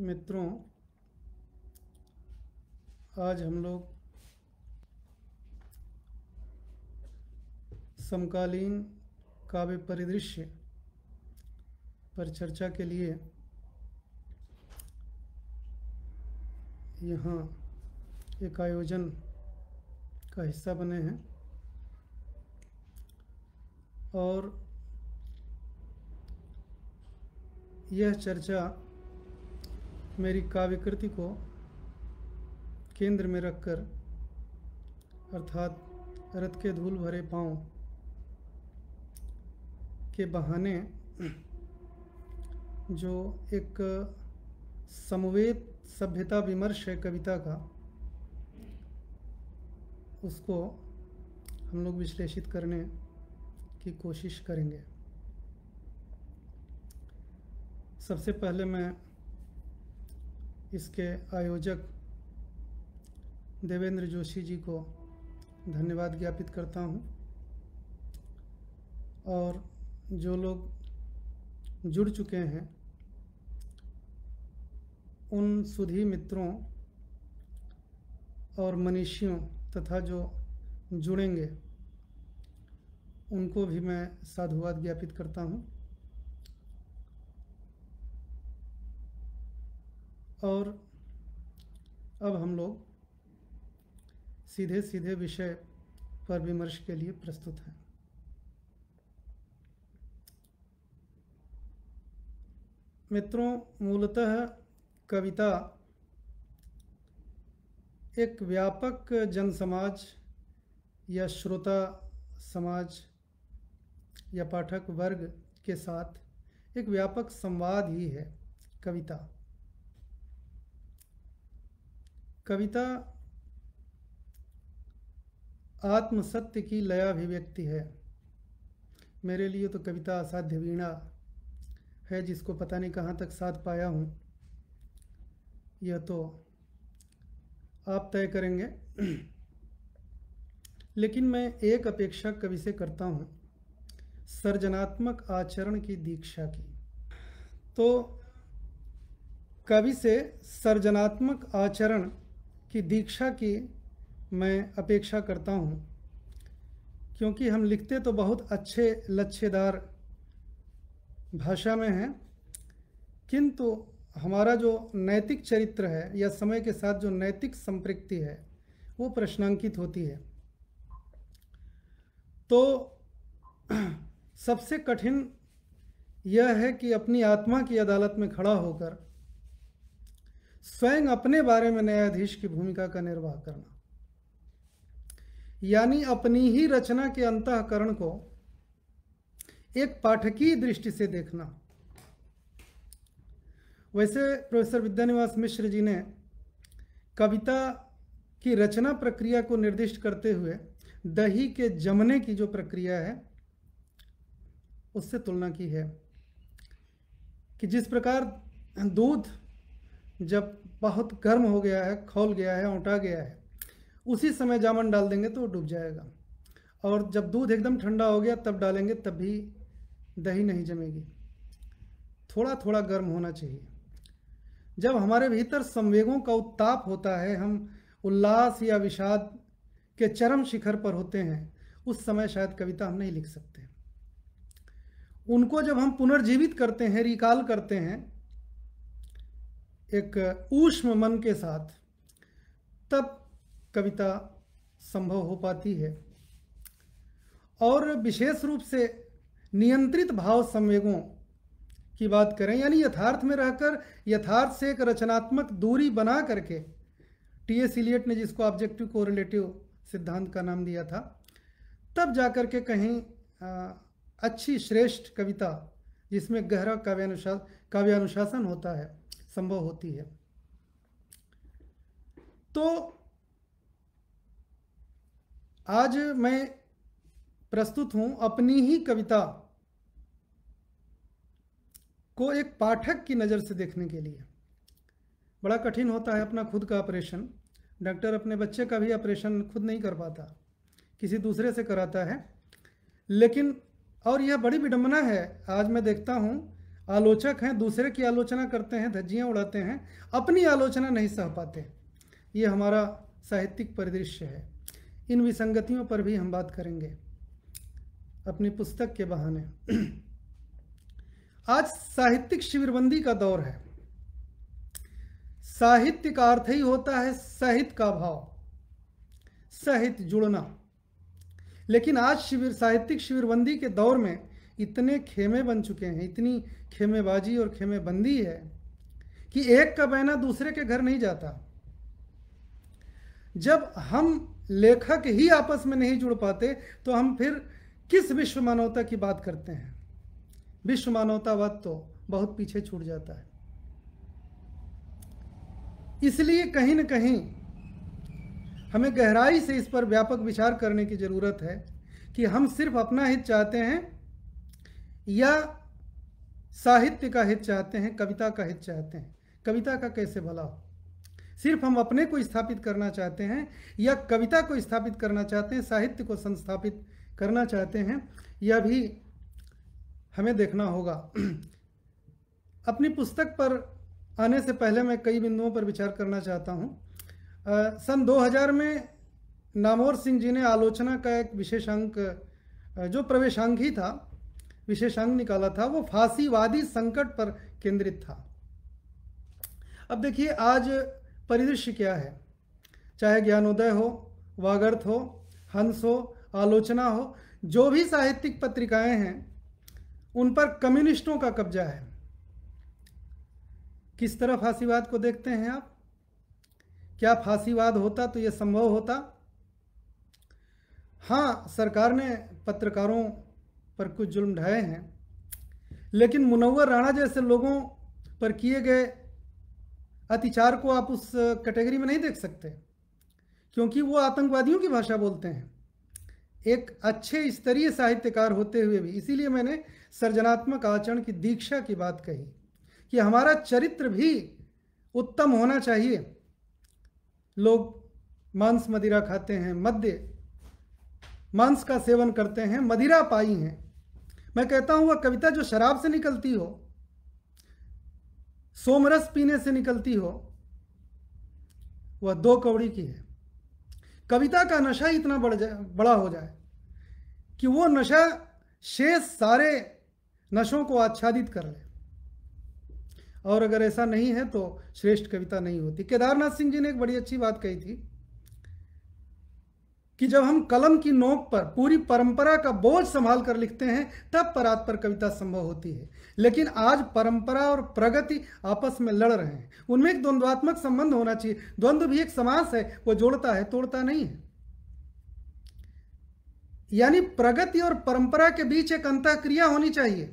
मित्रों आज हम लोग समकालीन काव्य परिदृश्य पर चर्चा के लिए यहाँ एक आयोजन का हिस्सा बने हैं और यह चर्चा मेरी काव्य कृति को केंद्र में रखकर अर्थात रथ के धूल भरे पाँव के बहाने जो एक समवेत सभ्यता विमर्श है कविता का उसको हम लोग विश्लेषित करने की कोशिश करेंगे सबसे पहले मैं इसके आयोजक देवेंद्र जोशी जी को धन्यवाद ज्ञापित करता हूँ और जो लोग जुड़ चुके हैं उन सुधी मित्रों और मनीषियों तथा जो जुड़ेंगे उनको भी मैं साधुवाद ज्ञापित करता हूँ और अब हम लोग सीधे सीधे विषय पर विमर्श के लिए प्रस्तुत हैं मित्रों मूलतः कविता एक व्यापक जन समाज या श्रोता समाज या पाठक वर्ग के साथ एक व्यापक संवाद ही है कविता कविता आत्मसत्य की लयाभिव्यक्ति है मेरे लिए तो कविता असाध्य वीणा है जिसको पता नहीं कहाँ तक साथ पाया हूँ यह तो आप तय करेंगे लेकिन मैं एक अपेक्षा कवि से करता हूँ सर्जनात्मक आचरण की दीक्षा की तो कवि से सर्जनात्मक आचरण की दीक्षा की मैं अपेक्षा करता हूँ क्योंकि हम लिखते तो बहुत अच्छे लच्छेदार भाषा में हैं किंतु हमारा जो नैतिक चरित्र है या समय के साथ जो नैतिक संप्रक्ति है वो प्रश्नांकित होती है तो सबसे कठिन यह है कि अपनी आत्मा की अदालत में खड़ा होकर स्वयं अपने बारे में न्यायाधीश की भूमिका का निर्वाह करना यानी अपनी ही रचना के अंतकरण को एक पाठकीय दृष्टि से देखना वैसे प्रोफेसर विद्यानिवास मिश्र जी ने कविता की रचना प्रक्रिया को निर्दिष्ट करते हुए दही के जमने की जो प्रक्रिया है उससे तुलना की है कि जिस प्रकार दूध जब बहुत गर्म हो गया है खोल गया है औंटा गया है उसी समय जामन डाल देंगे तो डूब जाएगा और जब दूध एकदम ठंडा हो गया तब डालेंगे तब भी दही नहीं जमेगी थोड़ा थोड़ा गर्म होना चाहिए जब हमारे भीतर संवेगों का उत्ताप होता है हम उल्लास या विषाद के चरम शिखर पर होते हैं उस समय शायद कविता हम नहीं लिख सकते उनको जब हम पुनर्जीवित करते हैं रिकॉल करते हैं एक ऊष्म मन के साथ तब कविता संभव हो पाती है और विशेष रूप से नियंत्रित भाव संवेगों की बात करें यानी यथार्थ में रहकर यथार्थ से एक रचनात्मक दूरी बना करके टी एस इलियट ने जिसको ऑब्जेक्टिव को सिद्धांत का नाम दिया था तब जाकर के कहीं आ, अच्छी श्रेष्ठ कविता जिसमें गहरा काव्यानुशा काव्यानुशासन होता है संभव होती है तो आज मैं प्रस्तुत हूं अपनी ही कविता को एक पाठक की नज़र से देखने के लिए बड़ा कठिन होता है अपना खुद का ऑपरेशन डॉक्टर अपने बच्चे का भी ऑपरेशन खुद नहीं कर पाता किसी दूसरे से कराता है लेकिन और यह बड़ी विडम्बना है आज मैं देखता हूँ आलोचक हैं दूसरे की आलोचना करते हैं धज्जियाँ उड़ाते हैं अपनी आलोचना नहीं सह पाते ये हमारा साहित्यिक परिदृश्य है इन विसंगतियों पर भी हम बात करेंगे अपनी पुस्तक के बहाने आज साहित्यिक शिविरबंदी का दौर है साहित्य का अर्थ ही होता है साहित्य का भाव साहित्य जुड़ना लेकिन आज शिविर साहित्यिक शिविरबंदी के दौर में इतने खेमे बन चुके हैं इतनी खेमेबाजी और खेमेबंदी है कि एक का बहना दूसरे के घर नहीं जाता जब हम लेखक ही आपस में नहीं जुड़ पाते तो हम फिर किस विश्व मानवता की बात करते हैं विश्व मानवतावाद तो बहुत पीछे छूट जाता है इसलिए कहीं ना कहीं हमें गहराई से इस पर व्यापक विचार करने की ज़रूरत है कि हम सिर्फ अपना हित चाहते हैं या साहित्य का हित चाहते हैं कविता का हित चाहते हैं कविता का कैसे भला हो सिर्फ हम अपने को स्थापित करना चाहते हैं या कविता को स्थापित करना चाहते हैं साहित्य को संस्थापित करना चाहते हैं यह भी हमें देखना होगा अपनी पुस्तक पर आने से पहले मैं कई बिंदुओं पर विचार करना चाहता हूँ सन 2000 में नामोर सिंह जी ने आलोचना का एक विशेषांक जो प्रवेशांक ही था विशेषांग निकाला था वो फांसीवादी संकट पर केंद्रित था अब देखिए आज परिदृश्य क्या है चाहे ज्ञानोदय हो वागर्थ हो हंस हो आलोचना हो जो भी साहित्यिक पत्रिकाएं हैं उन पर कम्युनिस्टों का कब्जा है किस तरह फांसीवाद को देखते हैं आप क्या फांसीवाद होता तो यह संभव होता हाँ सरकार ने पत्रकारों पर कुछ जुल्म ढाए हैं लेकिन मुनवर राणा जैसे लोगों पर किए गए अतिचार को आप उस कैटेगरी में नहीं देख सकते क्योंकि वो आतंकवादियों की भाषा बोलते हैं एक अच्छे स्तरीय साहित्यकार होते हुए भी इसीलिए मैंने सर्जनात्मक आचरण की दीक्षा की बात कही कि हमारा चरित्र भी उत्तम होना चाहिए लोग मांस मदिरा खाते हैं मद्य मांस का सेवन करते हैं मदिरा पाई हैं मैं कहता हूं वह कविता जो शराब से निकलती हो सोमरस पीने से निकलती हो वह दो कौड़ी की है कविता का नशा ही इतना बढ़ जाए बड़ा हो जाए कि वो नशा शेष सारे नशों को आच्छादित कर ले और अगर ऐसा नहीं है तो श्रेष्ठ कविता नहीं होती केदारनाथ सिंह जी ने एक बड़ी अच्छी बात कही थी कि जब हम कलम की नोक पर पूरी परंपरा का बोझ संभाल कर लिखते हैं तब परात्पर कविता संभव होती है लेकिन आज परंपरा और प्रगति आपस में लड़ रहे हैं उनमें एक द्वंद्वात्मक संबंध होना चाहिए द्वंद्व भी एक समास है वो जोड़ता है तोड़ता नहीं है यानी प्रगति और परंपरा के बीच एक अंत क्रिया होनी चाहिए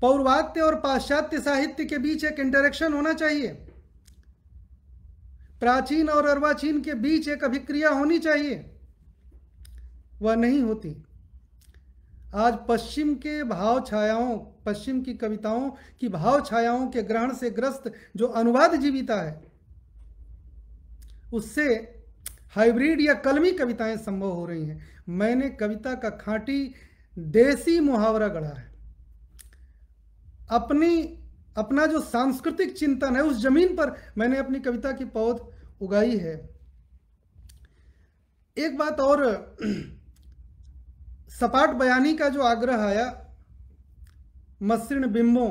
पौर्वात्य और पाश्चात्य साहित्य के बीच एक इंटरेक्शन होना चाहिए प्राचीन और अर्वाचीन के बीच एक अभिक्रिया होनी चाहिए वह नहीं होती आज पश्चिम के भाव छायाओं पश्चिम की कविताओं की भाव छायाओं के ग्रहण से ग्रस्त जो अनुवाद जीविता है उससे हाइब्रिड या कलमी कविताएं संभव हो रही हैं मैंने कविता का खांटी देसी मुहावरा गढ़ा है अपनी अपना जो सांस्कृतिक चिंतन है उस जमीन पर मैंने अपनी कविता की पौध उगाई है एक बात और सपाट बयानी का जो आग्रह आया मसृण बिंबों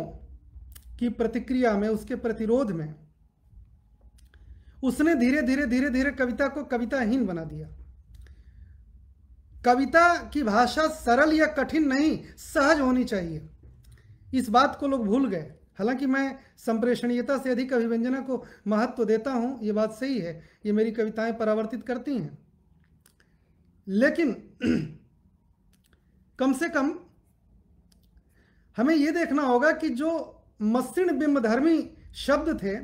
की प्रतिक्रिया में उसके प्रतिरोध में उसने धीरे धीरे धीरे धीरे कविता को कविताहीन बना दिया कविता की भाषा सरल या कठिन नहीं सहज होनी चाहिए इस बात को लोग भूल गए हालांकि मैं संप्रेषणीयता से अधिक अभिव्यंजना को महत्व देता हूं ये बात सही है ये मेरी कविताएं परावर्तित करती हैं लेकिन कम से कम हमें यह देखना होगा कि जो मस्तीर्ण बिंबधर्मी शब्द थे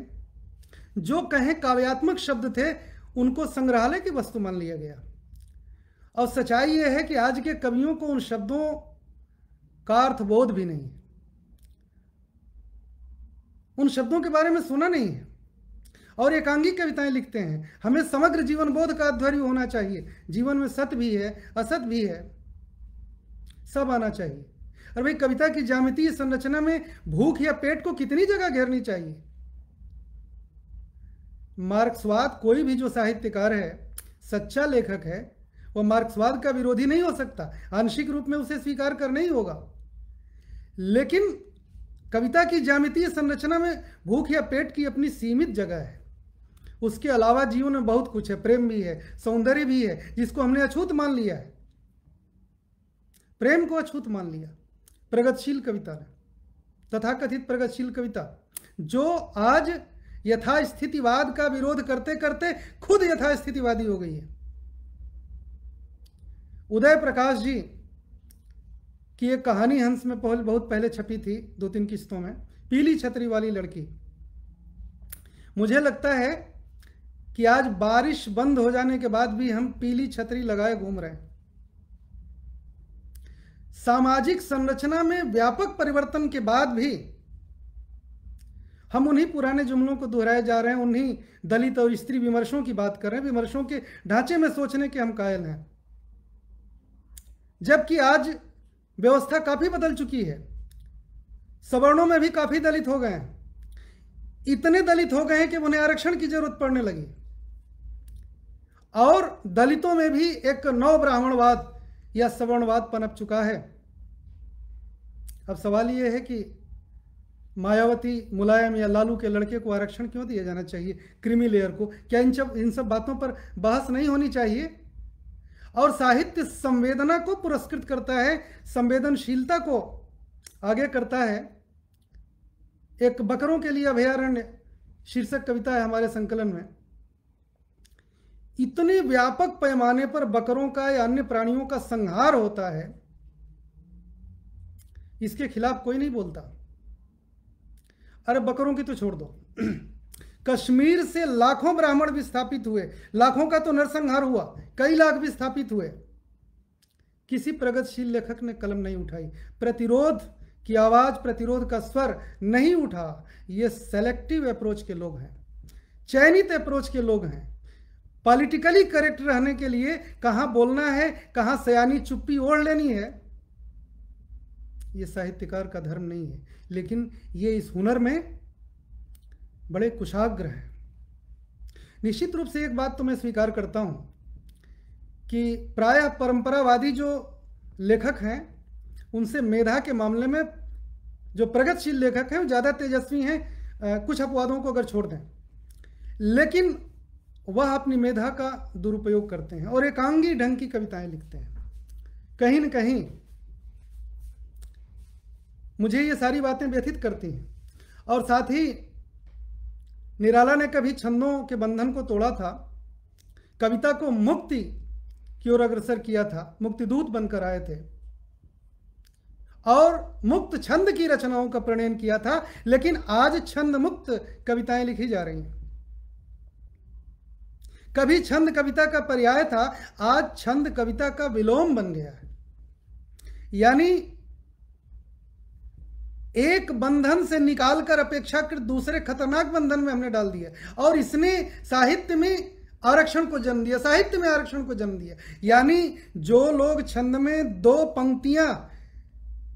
जो कहें काव्यात्मक शब्द थे उनको संग्रहालय की वस्तु मान लिया गया और सच्चाई यह है कि आज के कवियों को उन शब्दों का अर्थबोध भी नहीं उन शब्दों के बारे में सुना नहीं है और एकांगी कविताएं लिखते हैं हमें समग्र जीवन बोध का अध्वर्य होना चाहिए जीवन में सत भी है असत भी है सब आना चाहिए और भाई कविता की जामितीय संरचना में भूख या पेट को कितनी जगह घेरनी चाहिए मार्क्सवाद कोई भी जो साहित्यकार है सच्चा लेखक है वह मार्क्सवाद का विरोधी नहीं हो सकता आंशिक रूप में उसे स्वीकार करना ही होगा लेकिन कविता की जामितीय संरचना में भूख या पेट की अपनी सीमित जगह है उसके अलावा जीवन में बहुत कुछ है प्रेम भी है सौंदर्य भी है जिसको हमने अछूत मान लिया है प्रेम को अछूत मान लिया प्रगतिशील कविता ने तथा कथित प्रगतिशील कविता जो आज यथास्थितिवाद का विरोध करते करते खुद यथास्थितिवादी हो गई है उदय प्रकाश जी कि ये कहानी हंस में पहल बहुत पहले छपी थी दो तीन किस्तों में पीली छतरी वाली लड़की मुझे लगता है कि आज बारिश बंद हो जाने के बाद भी हम पीली छतरी लगाए घूम रहे हैं सामाजिक संरचना में व्यापक परिवर्तन के बाद भी हम उन्हीं पुराने जुमलों को दोहराए जा रहे हैं उन्हीं दलित और स्त्री विमर्शों की बात कर रहे हैं विमर्शों के ढांचे में सोचने के हम कायल हैं जबकि आज व्यवस्था काफ़ी बदल चुकी है सवर्णों में भी काफ़ी दलित हो गए हैं इतने दलित हो गए हैं कि उन्हें आरक्षण की जरूरत पड़ने लगी और दलितों में भी एक नव ब्राह्मणवाद या सवर्णवाद पनप चुका है अब सवाल यह है कि मायावती मुलायम या लालू के लड़के को आरक्षण क्यों दिया जाना चाहिए क्रिमी लेयर को क्या इन सब इन सब बातों पर बहस नहीं होनी चाहिए और साहित्य संवेदना को पुरस्कृत करता है संवेदनशीलता को आगे करता है एक बकरों के लिए अभयारण्य शीर्षक कविता है हमारे संकलन में इतने व्यापक पैमाने पर बकरों का या अन्य प्राणियों का संहार होता है इसके खिलाफ कोई नहीं बोलता अरे बकरों की तो छोड़ दो कश्मीर से लाखों ब्राह्मण विस्थापित हुए लाखों का तो नरसंहार हुआ कई लाख विस्थापित हुए किसी प्रगतिशील लेखक ने कलम नहीं उठाई प्रतिरोध की आवाज प्रतिरोध का स्वर नहीं उठा ये सेलेक्टिव अप्रोच के लोग हैं चयनित अप्रोच के लोग हैं पॉलिटिकली करेक्ट रहने के लिए कहाँ बोलना है कहाँ सयानी चुप्पी ओढ़ लेनी है ये साहित्यकार का धर्म नहीं है लेकिन ये इस हुनर में बड़े कुशाग्र हैं निश्चित रूप से एक बात तो मैं स्वीकार करता हूँ कि प्रायः परंपरावादी जो लेखक हैं उनसे मेधा के मामले में जो प्रगतिशील लेखक हैं वो ज़्यादा तेजस्वी हैं कुछ अपवादों को अगर छोड़ दें लेकिन वह अपनी मेधा का दुरुपयोग करते हैं और एकांगी ढंग की कविताएं लिखते हैं कहीं न कहीं मुझे ये सारी बातें व्यथित करती हैं और साथ ही निराला ने कभी छंदों के बंधन को तोड़ा था कविता को मुक्ति की ओर अग्रसर किया था मुक्तिदूत बनकर आए थे और मुक्त छंद की रचनाओं का प्रणयन किया था लेकिन आज छंद मुक्त कविताएं लिखी जा रही हैं कभी छंद कविता का पर्याय था आज छंद कविता का विलोम बन गया है यानी एक बंधन से निकालकर अपेक्षाकृत दूसरे खतरनाक बंधन में हमने डाल दिया और इसने साहित्य में आरक्षण को जन्म दिया साहित्य में आरक्षण को जन्म दिया यानी जो लोग छंद में दो पंक्तियां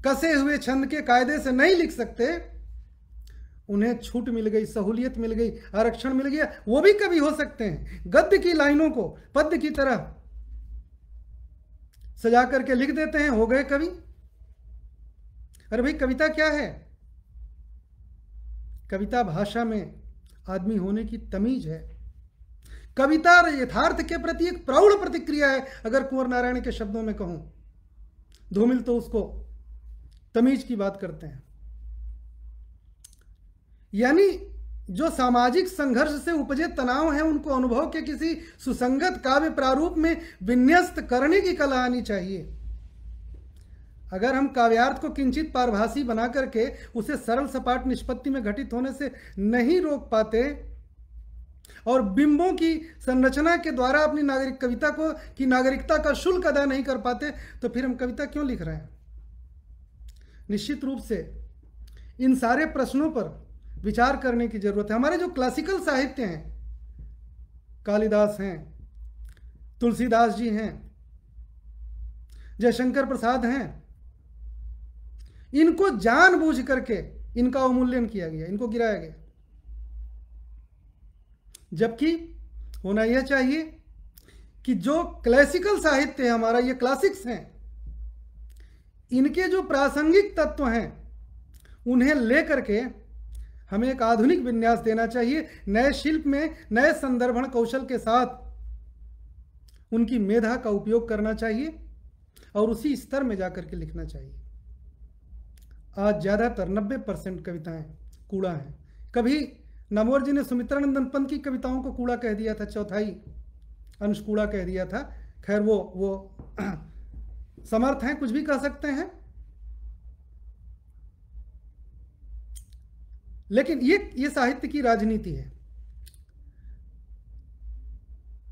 कसे हुए छंद के कायदे से नहीं लिख सकते उन्हें छूट मिल गई सहूलियत मिल गई आरक्षण मिल गया वो भी कभी हो सकते हैं गद्य की लाइनों को पद्य की तरह सजा करके लिख देते हैं हो गए कभी अरे भाई कविता क्या है कविता भाषा में आदमी होने की तमीज है कविता यथार्थ के प्रति एक प्रौढ़ प्रतिक्रिया है अगर कुंवर नारायण के शब्दों में कहूं धूमिल तो उसको तमीज की बात करते हैं यानी जो सामाजिक संघर्ष से उपजे तनाव है उनको अनुभव के किसी सुसंगत काव्य प्रारूप में विन्यस्त करने की कला आनी चाहिए अगर हम काव्यार्थ को किंचित पारभाषी बना करके उसे सरल सपाट निष्पत्ति में घटित होने से नहीं रोक पाते और बिंबों की संरचना के द्वारा अपनी नागरिक कविता को की नागरिकता का शुल्क अदा नहीं कर पाते तो फिर हम कविता क्यों लिख रहे हैं निश्चित रूप से इन सारे प्रश्नों पर विचार करने की जरूरत है हमारे जो क्लासिकल साहित्य हैं कालिदास हैं तुलसीदास जी हैं जयशंकर प्रसाद हैं इनको जानबूझ करके इनका अवमूल्यन किया गया इनको गिराया गया जबकि होना यह चाहिए कि जो क्लासिकल साहित्य है हमारा ये क्लासिक्स हैं इनके जो प्रासंगिक तत्व हैं उन्हें लेकर के हमें एक आधुनिक विन्यास देना चाहिए नए शिल्प में नए संदर्भण कौशल के साथ उनकी मेधा का उपयोग करना चाहिए और उसी स्तर में जाकर के लिखना चाहिए आज ज़्यादातर नब्बे परसेंट कविताएँ कूड़ा हैं कभी नमोर जी ने सुमित्रानंदन पंत की कविताओं को कूड़ा कह दिया था चौथाई अंश कूड़ा कह दिया था खैर वो वो समर्थ हैं कुछ भी कह सकते हैं लेकिन ये ये साहित्य की राजनीति है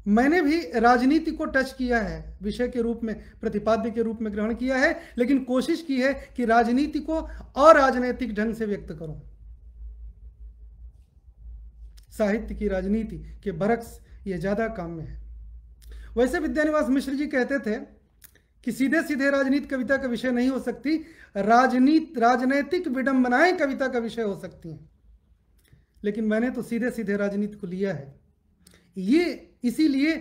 मैंने भी राजनीति को टच किया है विषय के रूप में प्रतिपाद्य के रूप में ग्रहण किया है लेकिन कोशिश की है कि राजनीति को अराजनैतिक ढंग से व्यक्त करूं साहित्य की राजनीति के बरक्स ये ज्यादा काम में है वैसे विद्यानिवास मिश्र जी कहते थे कि सीधे सीधे राजनीति कविता का विषय नहीं हो सकती राजनीत राजनैतिक विडंबनाएं कविता का विषय हो सकती हैं लेकिन मैंने तो सीधे सीधे राजनीति को लिया है ये इसीलिए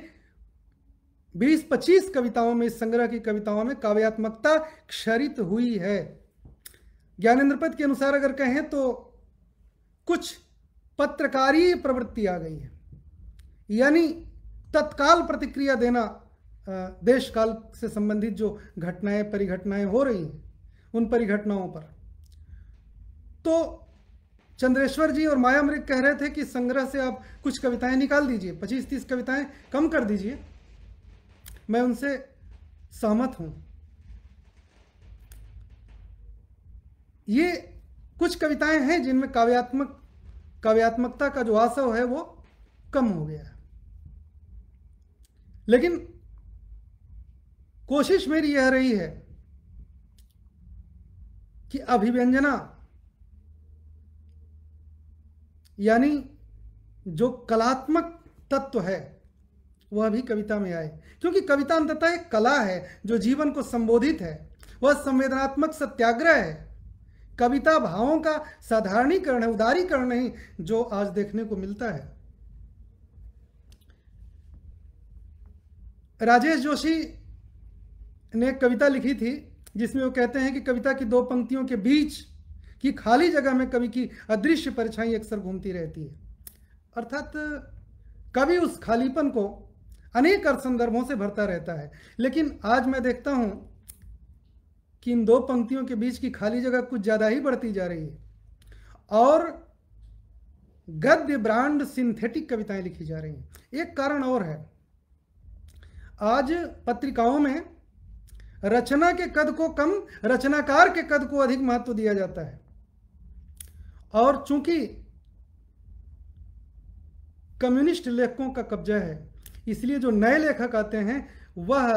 20-25 कविताओं में इस संग्रह की कविताओं में काव्यात्मकता क्षरित हुई है ज्ञानेन्द्र पद के अनुसार अगर कहें तो कुछ पत्रकारी प्रवृत्ति आ गई है यानी तत्काल प्रतिक्रिया देना देश काल से संबंधित जो घटनाएं परिघटनाएं हो रही हैं उन परिघटनाओं पर तो चंद्रेश्वर जी और माया मृत कह रहे थे कि संग्रह से आप कुछ कविताएं निकाल दीजिए पच्चीस तीस कविताएं कम कर दीजिए मैं उनसे सहमत हूं ये कुछ कविताएं हैं जिनमें काव्यात्मक काव्यात्मकता का जो आसव है वो कम हो गया है लेकिन कोशिश मेरी यह रही है कि अभिव्यंजना यानी जो कलात्मक तत्व है वह भी कविता में आए क्योंकि कविता अंततः एक कला है जो जीवन को संबोधित है वह संवेदनात्मक सत्याग्रह है कविता भावों का साधारणीकरण है उदारीकरण नहीं जो आज देखने को मिलता है राजेश जोशी ने कविता लिखी थी जिसमें वो कहते हैं कि कविता की दो पंक्तियों के बीच कि खाली जगह में कवि की अदृश्य परछाई अक्सर घूमती रहती है अर्थात कवि उस खालीपन को अनेक संदर्भों से भरता रहता है लेकिन आज मैं देखता हूं कि इन दो पंक्तियों के बीच की खाली जगह कुछ ज़्यादा ही बढ़ती जा रही है और गद्य ब्रांड सिंथेटिक कविताएं लिखी जा रही हैं एक कारण और है आज पत्रिकाओं में रचना के कद को कम रचनाकार के कद को अधिक महत्व दिया जाता है और चूंकि कम्युनिस्ट लेखकों का कब्जा है इसलिए जो नए लेखक आते हैं वह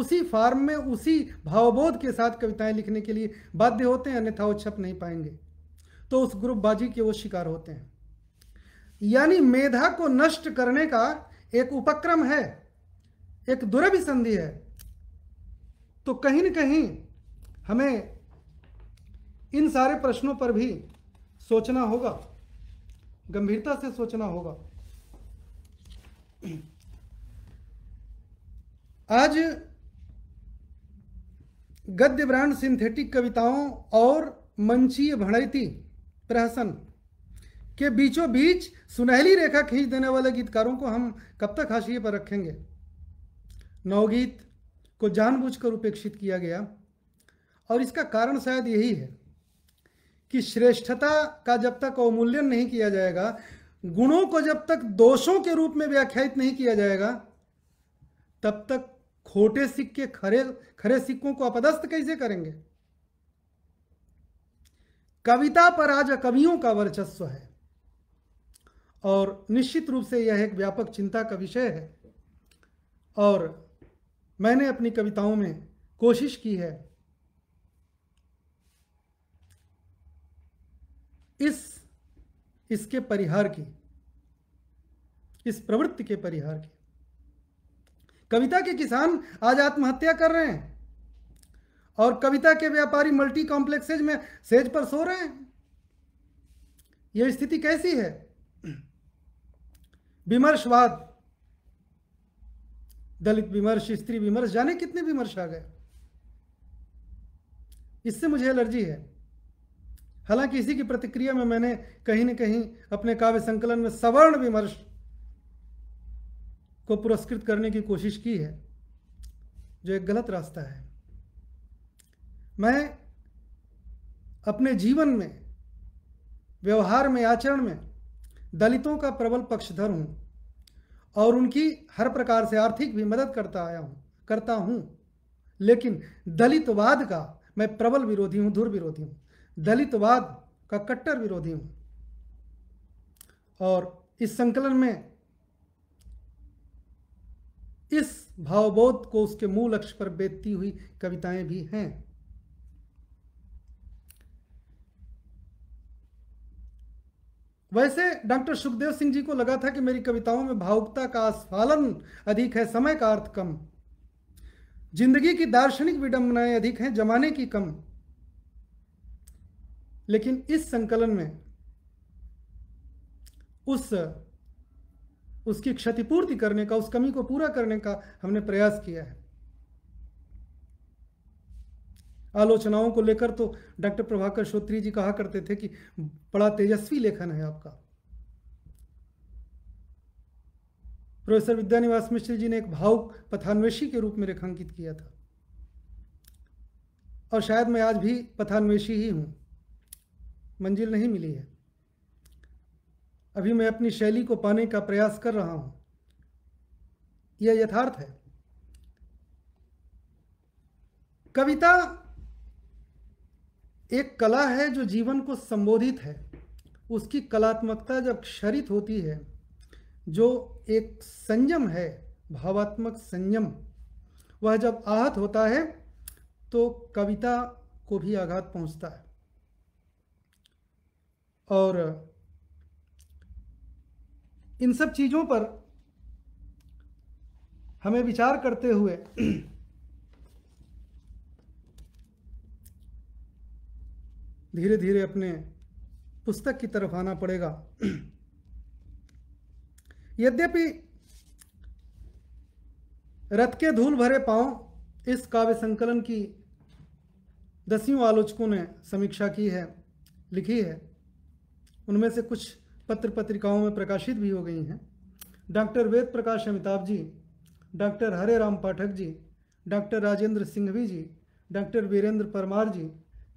उसी फार्म में उसी भावबोध के साथ कविताएं लिखने के लिए बाध्य होते हैं अन्यथा वो छप नहीं पाएंगे तो उस ग्रुपबाजी के वो शिकार होते हैं यानी मेधा को नष्ट करने का एक उपक्रम है एक संधि है तो कहीं न कहीं हमें इन सारे प्रश्नों पर भी सोचना होगा गंभीरता से सोचना होगा आज गद्य ब्रांड सिंथेटिक कविताओं और मंचीय भणैती प्रहसन के बीचों बीच सुनहली रेखा खींच देने वाले गीतकारों को हम कब तक हाशिए पर रखेंगे नवगीत को जानबूझकर उपेक्षित किया गया और इसका कारण शायद यही है कि श्रेष्ठता का जब तक अवमूल्यन नहीं किया जाएगा गुणों को जब तक दोषों के रूप में व्याख्यात नहीं किया जाएगा तब तक खोटे सिक्के खरे खरे सिक्कों को अपदस्थ कैसे करेंगे कविता पर आज कवियों का वर्चस्व है और निश्चित रूप से यह एक व्यापक चिंता का विषय है और मैंने अपनी कविताओं में कोशिश की है इस इसके परिहार की इस प्रवृत्ति के परिहार की कविता के किसान आज आत्महत्या कर रहे हैं और कविता के व्यापारी मल्टी कॉम्प्लेक्सेज में सेज पर सो रहे हैं यह स्थिति कैसी है विमर्शवाद दलित विमर्श स्त्री विमर्श जाने कितने विमर्श आ गए इससे मुझे एलर्जी है हालांकि इसी की प्रतिक्रिया में मैंने कहीं न कहीं अपने काव्य संकलन में सवर्ण विमर्श को पुरस्कृत करने की कोशिश की है जो एक गलत रास्ता है मैं अपने जीवन में व्यवहार में आचरण में दलितों का प्रबल पक्षधर हूं और उनकी हर प्रकार से आर्थिक भी मदद करता आया हूं करता हूं लेकिन दलितवाद का मैं प्रबल विरोधी हूँ धुर विरोधी हूँ दलितवाद का कट्टर विरोधी हूं और इस संकलन में इस भावबोध को उसके मूल अक्ष पर बेचती हुई कविताएं भी हैं वैसे डॉक्टर सुखदेव सिंह जी को लगा था कि मेरी कविताओं में भावुकता का आस्फालन अधिक है समय का अर्थ कम जिंदगी की दार्शनिक विडंबनाएं अधिक हैं जमाने की कम लेकिन इस संकलन में उस उसकी क्षतिपूर्ति करने का उस कमी को पूरा करने का हमने प्रयास किया है आलोचनाओं को लेकर तो डॉक्टर प्रभाकर श्रोत्री जी कहा करते थे कि बड़ा तेजस्वी लेखन है आपका प्रोफेसर विद्यानिवास मिश्र जी ने एक भावुक पथान्वेषी के रूप में रेखांकित किया था और शायद मैं आज भी पथान्वेषी ही हूं मंजिल नहीं मिली है अभी मैं अपनी शैली को पाने का प्रयास कर रहा हूँ यह यथार्थ है कविता एक कला है जो जीवन को संबोधित है उसकी कलात्मकता जब क्षरित होती है जो एक संयम है भावात्मक संयम वह जब आहत होता है तो कविता को भी आघात पहुंचता है और इन सब चीज़ों पर हमें विचार करते हुए धीरे धीरे अपने पुस्तक की तरफ आना पड़ेगा यद्यपि रथ के धूल भरे पांव इस काव्य संकलन की दसियों आलोचकों ने समीक्षा की है लिखी है उनमें से कुछ पत्र पत्रिकाओं में प्रकाशित भी हो गई हैं doctor Ved Prakash Amitabh ji doctor Hare Ram Pathak ji doctor Rajendra Singhvi ji doctor Virendra Parmar ji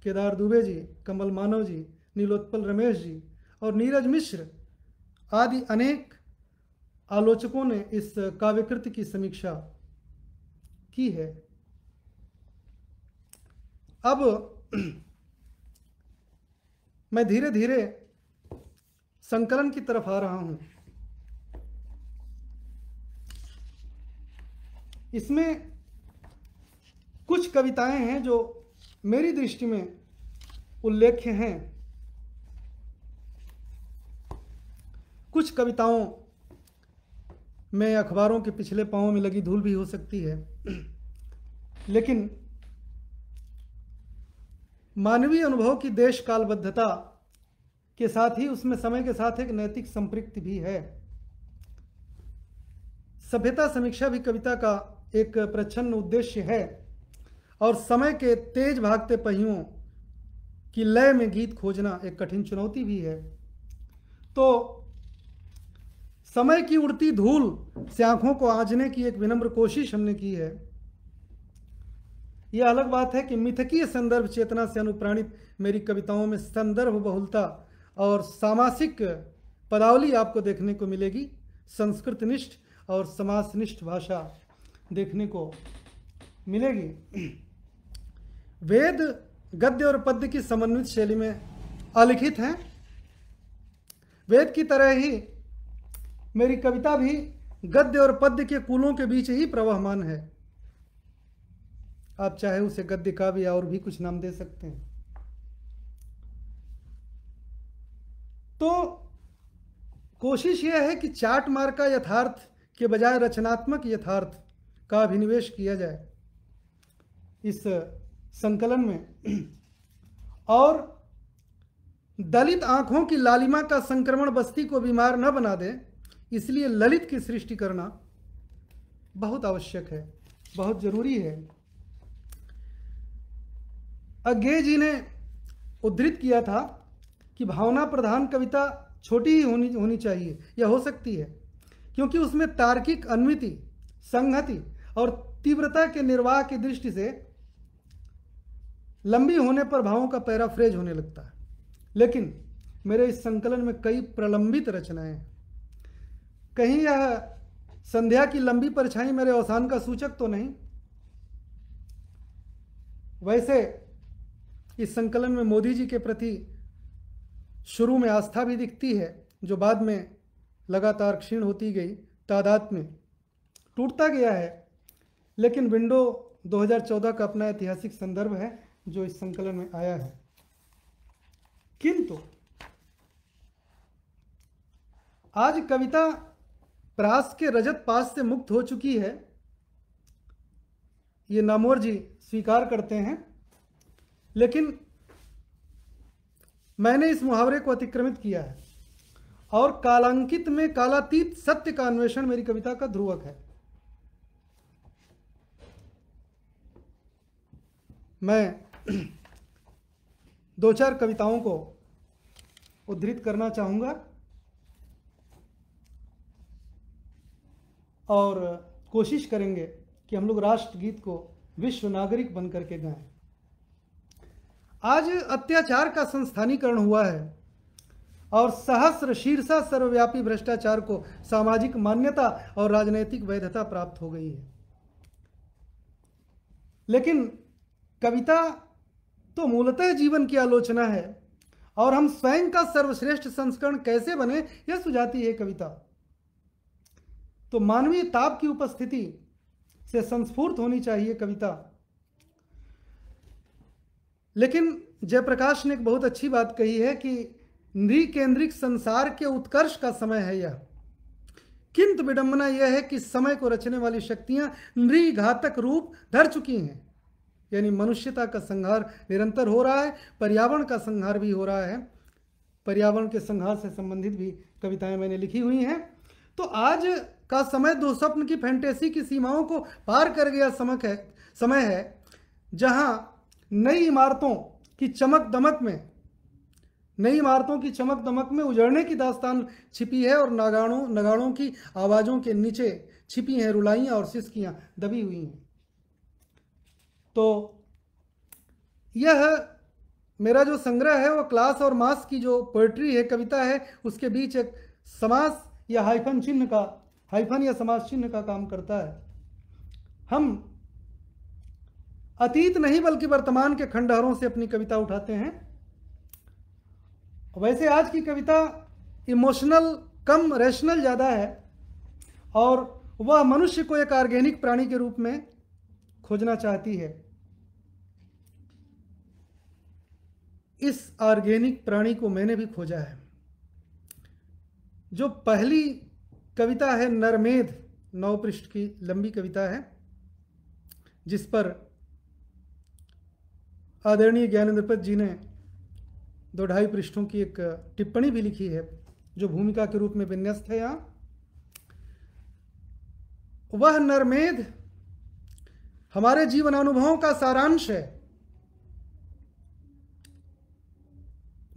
Kedar Dubey ji Kamal Manav ji Nilotpal Ramesh ji और नीरज मिश्र आदि अनेक आलोचकों ने इस काव्यकृति की समीक्षा की है अब मैं धीरे धीरे संकलन की तरफ आ रहा हूं इसमें कुछ कविताएं हैं जो मेरी दृष्टि में उल्लेख्य हैं कुछ कविताओं में अखबारों के पिछले पाँव में लगी धूल भी हो सकती है लेकिन मानवीय अनुभव की देश कालबद्धता के साथ ही उसमें समय के साथ एक नैतिक संपृक्ति भी है सभ्यता समीक्षा भी कविता का एक प्रच्छन्न उद्देश्य है और समय के तेज भागते पहियों की लय में गीत खोजना एक कठिन चुनौती भी है तो समय की उड़ती धूल से आंखों को आजने की एक विनम्र कोशिश हमने की है यह अलग बात है कि मिथकीय संदर्भ चेतना से अनुप्राणित मेरी कविताओं में संदर्भ बहुलता और सामासिक पदावली आपको देखने को मिलेगी संस्कृतनिष्ठ और समासनिष्ठ भाषा देखने को मिलेगी वेद गद्य और पद्य की समन्वित शैली में अलिखित हैं वेद की तरह ही मेरी कविता भी गद्य और पद्य के कुलों के बीच ही प्रवाहमान है आप चाहे उसे गद्य का भी और भी कुछ नाम दे सकते हैं तो कोशिश यह है कि चाट मार का यथार्थ के बजाय रचनात्मक यथार्थ का अभिनिवेश किया जाए इस संकलन में और दलित आंखों की लालिमा का संक्रमण बस्ती को बीमार न बना दे इसलिए ललित की सृष्टि करना बहुत आवश्यक है बहुत जरूरी है अज्ञे जी ने उद्धृत किया था कि भावना प्रधान कविता छोटी ही होनी होनी चाहिए या हो सकती है क्योंकि उसमें तार्किक अनुमिति संहति और तीव्रता के निर्वाह की दृष्टि से लंबी होने पर भावों का पैराफ्रेज होने लगता है लेकिन मेरे इस संकलन में कई प्रलंबित रचनाएं कहीं यह संध्या की लंबी परछाई मेरे अवसान का सूचक तो नहीं वैसे इस संकलन में मोदी जी के प्रति शुरू में आस्था भी दिखती है जो बाद में लगातार क्षीण होती गई तादाद में टूटता गया है लेकिन विंडो 2014 का अपना ऐतिहासिक संदर्भ है जो इस संकलन में आया है किंतु आज कविता प्रास के रजत पास से मुक्त हो चुकी है ये नामोर जी स्वीकार करते हैं लेकिन मैंने इस मुहावरे को अतिक्रमित किया है और कालांकित में कालातीत सत्य का अन्वेषण मेरी कविता का ध्रुवक है मैं दो चार कविताओं को उद्धृत करना चाहूंगा और कोशिश करेंगे कि हम लोग राष्ट्रगीत को विश्व नागरिक बनकर के गाएं आज अत्याचार का संस्थानीकरण हुआ है और सहस्र शीर्षा सर्वव्यापी भ्रष्टाचार को सामाजिक मान्यता और राजनैतिक वैधता प्राप्त हो गई है लेकिन कविता तो मूलतः जीवन की आलोचना है और हम स्वयं का सर्वश्रेष्ठ संस्करण कैसे बने यह सुझाती है कविता तो मानवीय ताप की उपस्थिति से संस्फूर्त होनी चाहिए कविता लेकिन जयप्रकाश ने एक बहुत अच्छी बात कही है कि नृकेंद्रिक संसार के उत्कर्ष का समय है यह किंतु विडंबना यह है कि समय को रचने वाली शक्तियां नृघातक रूप धर चुकी हैं यानी मनुष्यता का संहार निरंतर हो रहा है पर्यावरण का संहार भी हो रहा है पर्यावरण के संहार से संबंधित भी कविताएं मैंने लिखी हुई हैं तो आज का समय दो स्वप्न की फैंटेसी की सीमाओं को पार कर गया समय है समय है जहाँ नई इमारतों की चमक दमक में नई इमारतों की चमक दमक में उजड़ने की दास्तान छिपी है और नगाड़ों नगाड़ों की आवाज़ों के नीचे छिपी हैं रुलाइयाँ और सिस्कियां दबी हुई हैं तो यह मेरा जो संग्रह है वो क्लास और मास की जो पोइट्री है कविता है उसके बीच एक समास या हाइफन चिन्ह का हाइफन या समास चिन्ह का काम करता है हम अतीत नहीं बल्कि वर्तमान के खंडहरों से अपनी कविता उठाते हैं वैसे आज की कविता इमोशनल कम रैशनल ज़्यादा है और वह मनुष्य को एक ऑर्गेनिक प्राणी के रूप में खोजना चाहती है इस ऑर्गेनिक प्राणी को मैंने भी खोजा है जो पहली कविता है नरमेध नौ पृष्ठ की लंबी कविता है जिस पर आदरणीय ज्ञानेन्द्र पद जी ने दो ढाई पृष्ठों की एक टिप्पणी भी लिखी है जो भूमिका के रूप में विन्यस्त है यहां वह नरमेध हमारे जीवन अनुभवों का सारांश है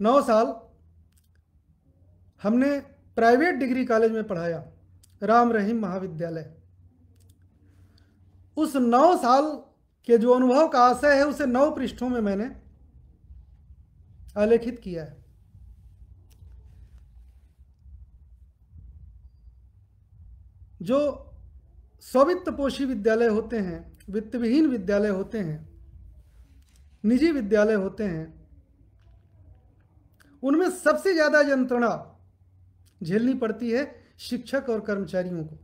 नौ साल हमने प्राइवेट डिग्री कॉलेज में पढ़ाया राम रहीम महाविद्यालय उस नौ साल कि जो अनुभव का आशय है उसे नौ पृष्ठों में मैंने आलेखित किया है जो स्वित्त पोषी विद्यालय होते हैं वित्तविहीन विद्यालय होते हैं निजी विद्यालय होते हैं उनमें सबसे ज़्यादा यंत्रणा झेलनी पड़ती है शिक्षक और कर्मचारियों को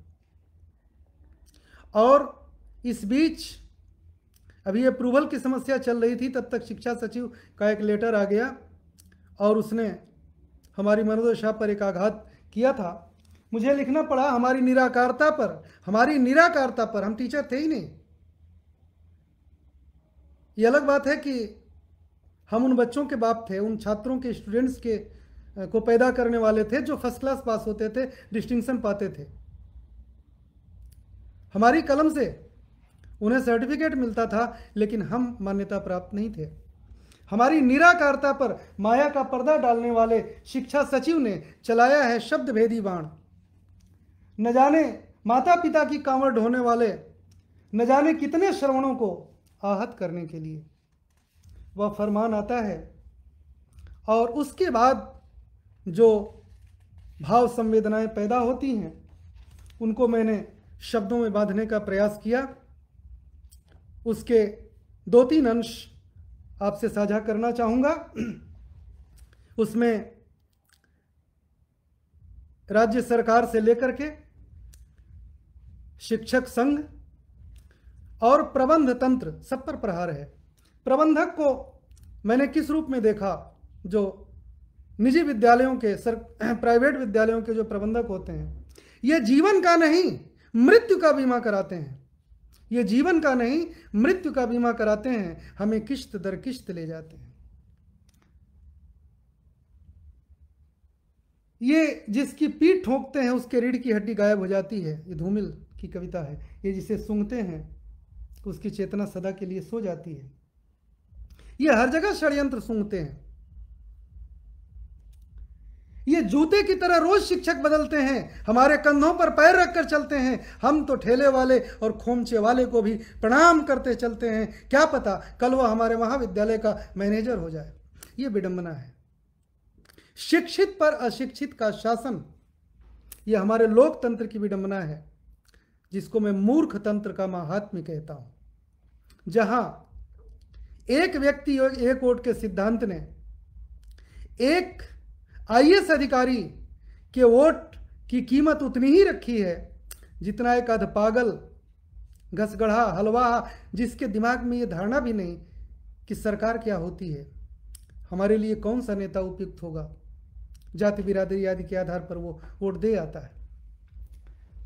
और इस बीच अभी अप्रूवल की समस्या चल रही थी तब तक शिक्षा सचिव का एक लेटर आ गया और उसने हमारी मनोदशा पर एक आघात किया था मुझे लिखना पड़ा हमारी निराकारता पर हमारी निराकारता पर हम टीचर थे ही नहीं ये अलग बात है कि हम उन बच्चों के बाप थे उन छात्रों के स्टूडेंट्स के को पैदा करने वाले थे जो फर्स्ट क्लास पास होते थे डिस्टिंक्शन पाते थे हमारी कलम से उन्हें सर्टिफिकेट मिलता था लेकिन हम मान्यता प्राप्त नहीं थे हमारी निराकारता पर माया का पर्दा डालने वाले शिक्षा सचिव ने चलाया है शब्द भेदी बाण न जाने माता पिता की कांवड़ ढोने वाले न जाने कितने श्रवणों को आहत करने के लिए वह फरमान आता है और उसके बाद जो भाव संवेदनाएं पैदा होती हैं उनको मैंने शब्दों में बांधने का प्रयास किया उसके दो तीन अंश आपसे साझा करना चाहूँगा उसमें राज्य सरकार से लेकर के शिक्षक संघ और प्रबंध तंत्र सब पर प्रहार है प्रबंधक को मैंने किस रूप में देखा जो निजी विद्यालयों के सर प्राइवेट विद्यालयों के जो प्रबंधक होते हैं ये जीवन का नहीं मृत्यु का बीमा कराते हैं ये जीवन का नहीं मृत्यु का बीमा कराते हैं हमें किश्त दर किश्त ले जाते हैं ये जिसकी पीठ ठोंकते हैं उसके रीढ़ की हड्डी गायब हो जाती है ये धूमिल की कविता है ये जिसे सूंघते हैं उसकी चेतना सदा के लिए सो जाती है ये हर जगह षड्यंत्र सूंघते हैं ये जूते की तरह रोज शिक्षक बदलते हैं हमारे कंधों पर पैर रखकर चलते हैं हम तो ठेले वाले और खोमचे वाले को भी प्रणाम करते चलते हैं क्या पता कल वह हमारे महाविद्यालय का मैनेजर हो जाए ये विडंबना है शिक्षित पर अशिक्षित का शासन ये हमारे लोकतंत्र की विडंबना है जिसको मैं मूर्ख तंत्र का महात्म्य कहता हूं जहां एक व्यक्ति एक वोट के सिद्धांत ने एक आईएएस अधिकारी के वोट की कीमत उतनी ही रखी है जितना एक अध पागल घसगढ़ा हलवा जिसके दिमाग में ये धारणा भी नहीं कि सरकार क्या होती है हमारे लिए कौन सा नेता उपयुक्त होगा जाति बिरादरी आदि के आधार पर वो वोट दे आता है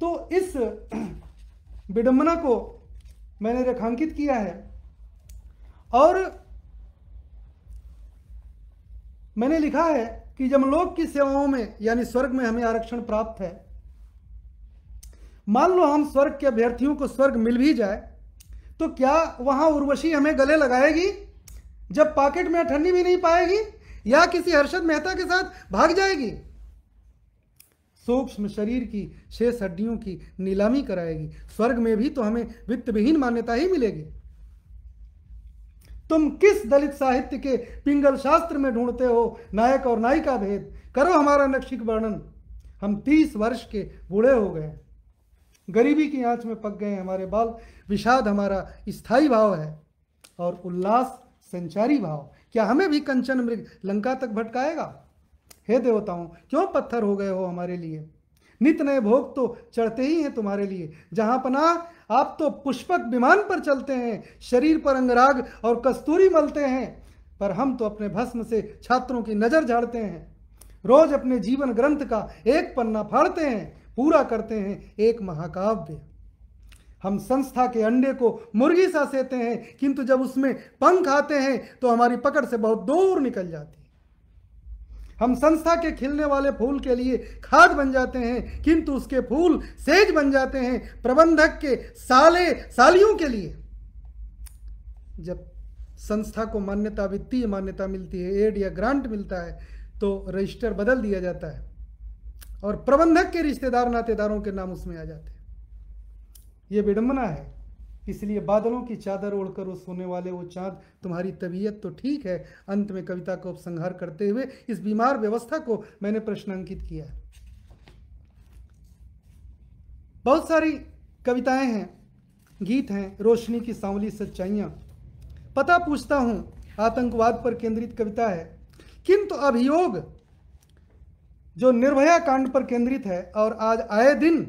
तो इस विडंबना को मैंने रेखांकित किया है और मैंने लिखा है कि लोक की सेवाओं में यानी स्वर्ग में हमें आरक्षण प्राप्त है मान लो हम स्वर्ग के अभ्यर्थियों को स्वर्ग मिल भी जाए तो क्या वहां उर्वशी हमें गले लगाएगी जब पॉकेट में ठंडी भी नहीं पाएगी या किसी हर्षद मेहता के साथ भाग जाएगी सूक्ष्म शरीर की शेष हड्डियों की नीलामी कराएगी स्वर्ग में भी तो हमें वित्तविहीन मान्यता ही मिलेगी तुम किस दलित साहित्य के पिंगल शास्त्र में ढूंढते हो नायक और नायिका भेद करो हमारा नक्षिक वर्णन हम तीस वर्ष के बूढ़े हो गए गरीबी की आंच में पक गए हमारे बाल विषाद हमारा स्थायी भाव है और उल्लास संचारी भाव क्या हमें भी कंचन मृग लंका तक भटकाएगा हे देवताओं क्यों पत्थर हो गए हो हमारे लिए नित नए भोग तो चढ़ते ही हैं तुम्हारे लिए जहां पना आप तो पुष्पक विमान पर चलते हैं शरीर पर अंगराग और कस्तूरी मलते हैं पर हम तो अपने भस्म से छात्रों की नज़र झाड़ते हैं रोज अपने जीवन ग्रंथ का एक पन्ना फाड़ते हैं पूरा करते हैं एक महाकाव्य हम संस्था के अंडे को मुर्गी सा सेते हैं किंतु जब उसमें पंख आते हैं तो हमारी पकड़ से बहुत दूर निकल जाती है हम संस्था के खिलने वाले फूल के लिए खाद बन जाते हैं किंतु उसके फूल सेज बन जाते हैं प्रबंधक के साले सालियों के लिए जब संस्था को मान्यता वित्तीय मान्यता मिलती है एड या ग्रांट मिलता है तो रजिस्टर बदल दिया जाता है और प्रबंधक के रिश्तेदार नातेदारों के नाम उसमें आ जाते हैं ये विडंबना है इसलिए बादलों की चादर ओढ़कर वो सोने वाले वो चांद तुम्हारी तबीयत तो ठीक है अंत में कविता को उपसंहार करते हुए इस बीमार व्यवस्था को मैंने प्रश्नांकित किया बहुत सारी कविताएं हैं गीत हैं रोशनी की सांवली सच्चाइयां पता पूछता हूं आतंकवाद पर केंद्रित कविता है किंतु अभियोग जो निर्भया कांड पर केंद्रित है और आज आए दिन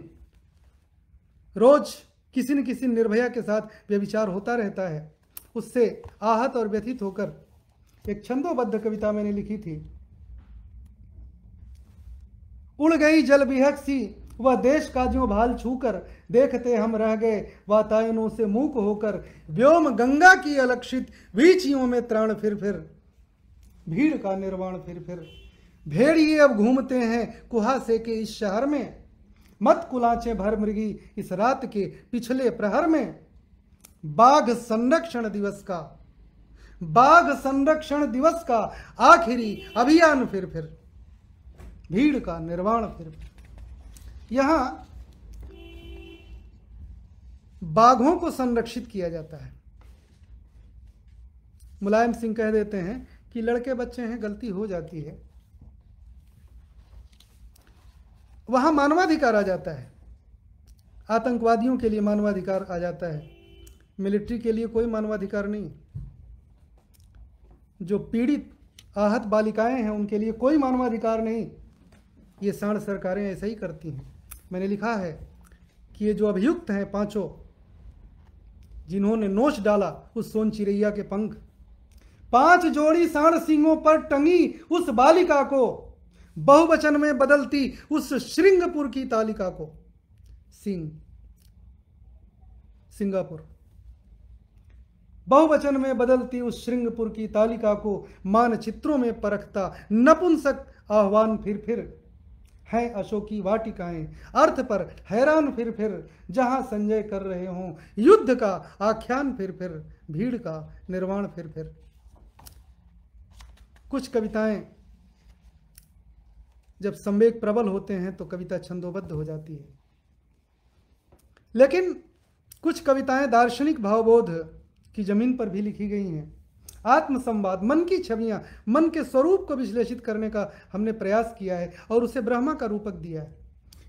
रोज़ किसी न किसी निर्भया के साथ व्यभिचार होता रहता है उससे आहत और व्यथित होकर एक छंदोबद्ध कविता मैंने लिखी थी उड़ गई जल बिहक सी वह देश का जो भाल छूकर देखते हम रह गए वातायनों से मूक होकर व्योम गंगा की अलक्षित बीचियों में त्राण फिर फिर भीड़ का निर्वाण फिर फिर भेड़िए अब घूमते हैं कुहासे के इस शहर में मत कुलाचे भर मृगी इस रात के पिछले प्रहर में बाघ संरक्षण दिवस का बाघ संरक्षण दिवस का आखिरी अभियान फिर फिर भीड़ का निर्वाण फिर फिर यहां बाघों को संरक्षित किया जाता है मुलायम सिंह कह देते हैं कि लड़के बच्चे हैं गलती हो जाती है वहां मानवाधिकार आ जाता है आतंकवादियों के लिए मानवाधिकार आ जाता है मिलिट्री के लिए कोई मानवाधिकार नहीं जो पीड़ित आहत बालिकाएं हैं उनके लिए कोई मानवाधिकार नहीं ये साण सरकारें ऐसा ही करती हैं मैंने लिखा है कि ये जो अभियुक्त हैं पांचों जिन्होंने नोच डाला उस सोन चिरैया के पंख पांच जोड़ी सांड सिंगों पर टंगी उस बालिका को बहुवचन में बदलती उस श्रृंगपुर की तालिका को सिंह सिंगापुर बहुवचन में बदलती उस श्रृंगपुर की तालिका को मानचित्रों में परखता नपुंसक आह्वान फिर फिर है अशोकी वाटिकाएं अर्थ पर हैरान फिर फिर जहां संजय कर रहे हों युद्ध का आख्यान फिर फिर भीड़ का निर्माण फिर फिर कुछ कविताएं जब संवेग प्रबल होते हैं तो कविता छंदोबद्ध हो जाती है लेकिन कुछ कविताएं दार्शनिक भावबोध की जमीन पर भी लिखी गई हैं आत्मसंवाद मन की छवियां मन के स्वरूप को विश्लेषित करने का हमने प्रयास किया है और उसे ब्रह्मा का रूपक दिया है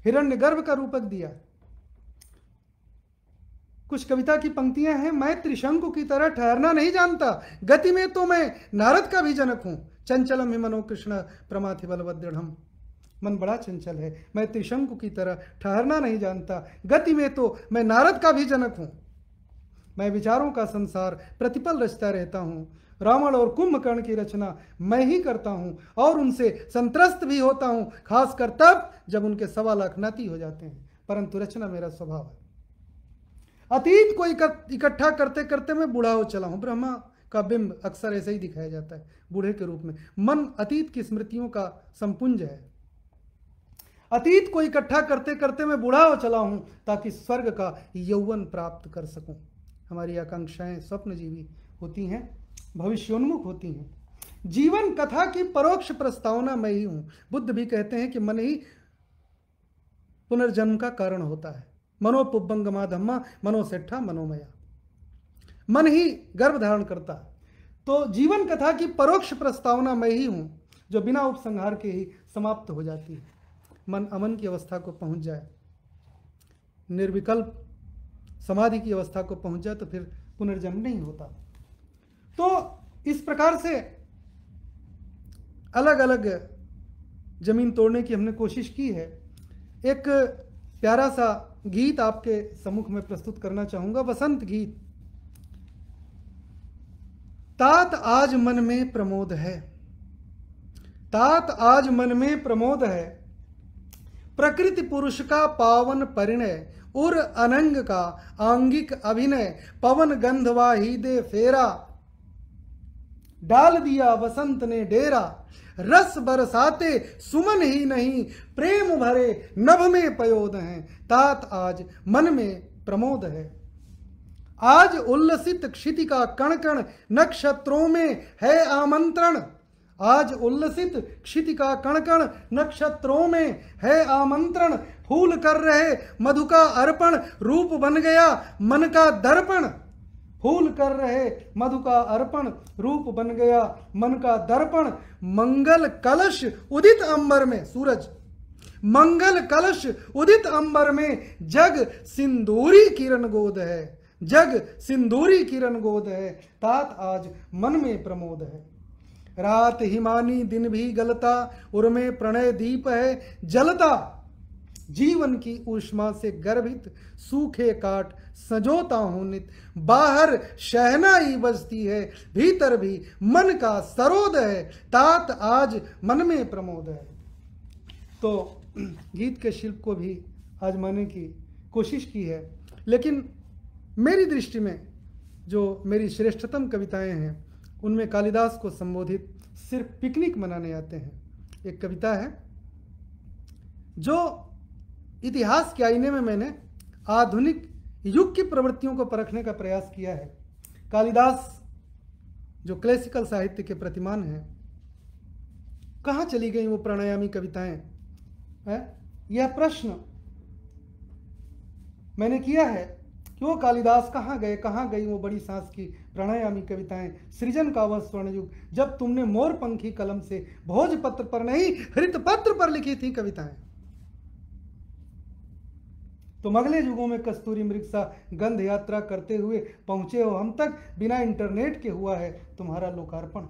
हिरण्य गर्भ का रूपक दिया कुछ कविता की पंक्तियां हैं मैं त्रिशंकु की तरह ठहरना नहीं जानता गति में तो मैं नारद का भी जनक हूं चंचलम हिमनो कृष्ण प्रमाथि बलवदृढ़ मन बड़ा चंचल है मैं त्रिशंकु की तरह ठहरना नहीं जानता गति में तो मैं नारद का भी जनक हूँ मैं विचारों का संसार प्रतिपल रचता रहता हूँ रावण और कुंभकर्ण की रचना मैं ही करता हूँ और उनसे संतरस्त भी होता हूँ खासकर तब जब उनके सवा लाख हो जाते हैं परंतु रचना मेरा स्वभाव है अतीत को इकट्ठा करते करते मैं बूढ़ा हो चला हूँ ब्रह्मा का बिंब अक्सर ऐसे ही दिखाया जाता है बूढ़े के रूप में मन अतीत की स्मृतियों का संपुंज है अतीत को इकट्ठा करते करते मैं बूढ़ा हो चला हूं ताकि स्वर्ग का यौवन प्राप्त कर सकूं हमारी आकांक्षाएं स्वप्नजीवी होती हैं भविष्योन्मुख होती हैं जीवन कथा की परोक्ष प्रस्तावना मैं ही हूं बुद्ध भी कहते हैं कि मन ही पुनर्जन्म का कारण होता है मनोपुबंगमा धम्मा मनोसेठा मनोमया मन ही गर्भ धारण करता है तो जीवन कथा की परोक्ष प्रस्तावना मैं ही हूँ जो बिना उपसंहार के ही समाप्त हो जाती है मन अमन की अवस्था को पहुंच जाए निर्विकल्प समाधि की अवस्था को पहुंच जाए तो फिर पुनर्जन्म नहीं होता तो इस प्रकार से अलग अलग जमीन तोड़ने की हमने कोशिश की है एक प्यारा सा गीत आपके सम्मुख में प्रस्तुत करना चाहूंगा वसंत गीत तात आज मन में प्रमोद है तात आज मन में प्रमोद है प्रकृति पुरुष का पावन परिणय उर अनंग का आंगिक अभिनय पवन गंधवाही दे फेरा डाल दिया वसंत ने डेरा रस बरसाते सुमन ही नहीं प्रेम भरे नभ में पयोद हैं तात आज मन में प्रमोद है आज उल्लसित क्षिति का कण कण नक्षत्रों में है आमंत्रण आज उल्लसित का कण कण नक्षत्रों में है आमंत्रण फूल कर रहे मधु का अर्पण रूप बन गया मन का दर्पण फूल कर रहे मधु का अर्पण रूप बन गया मन का दर्पण मंगल कलश उदित अंबर में सूरज मंगल कलश उदित अंबर में जग सिंदूरी किरण गोद है जग सिंदूरी किरण गोद है तात आज मन में प्रमोद है रात हिमानी दिन भी गलता उर्मे प्रणय दीप है जलता जीवन की ऊष्मा से गर्भित सूखे काट सजोता हूं नित बाहर शहना ही बजती है भीतर भी मन का सरोद है तात आज मन में प्रमोद है तो गीत के शिल्प को भी आजमाने की कोशिश की है लेकिन मेरी दृष्टि में जो मेरी श्रेष्ठतम कविताएं हैं उनमें कालिदास को संबोधित सिर्फ पिकनिक मनाने आते हैं एक कविता है जो इतिहास के आईने में मैंने आधुनिक युग की प्रवृत्तियों को परखने का प्रयास किया है कालिदास जो क्लासिकल साहित्य के प्रतिमान हैं कहाँ चली गई वो प्राणायामी कविताएं यह प्रश्न मैंने किया है वो कालिदास कहाँ गए कहाँ गई वो बड़ी सांस की प्रणयामी कविताएं सृजन का वह युग जब तुमने मोर पंखी कलम से भोज पत्र पर नहीं हृत पत्र पर लिखी थी कविताएं तो अगले युगों में कस्तूरी मृग सा गंध यात्रा करते हुए पहुंचे हो हम तक बिना इंटरनेट के हुआ है तुम्हारा लोकार्पण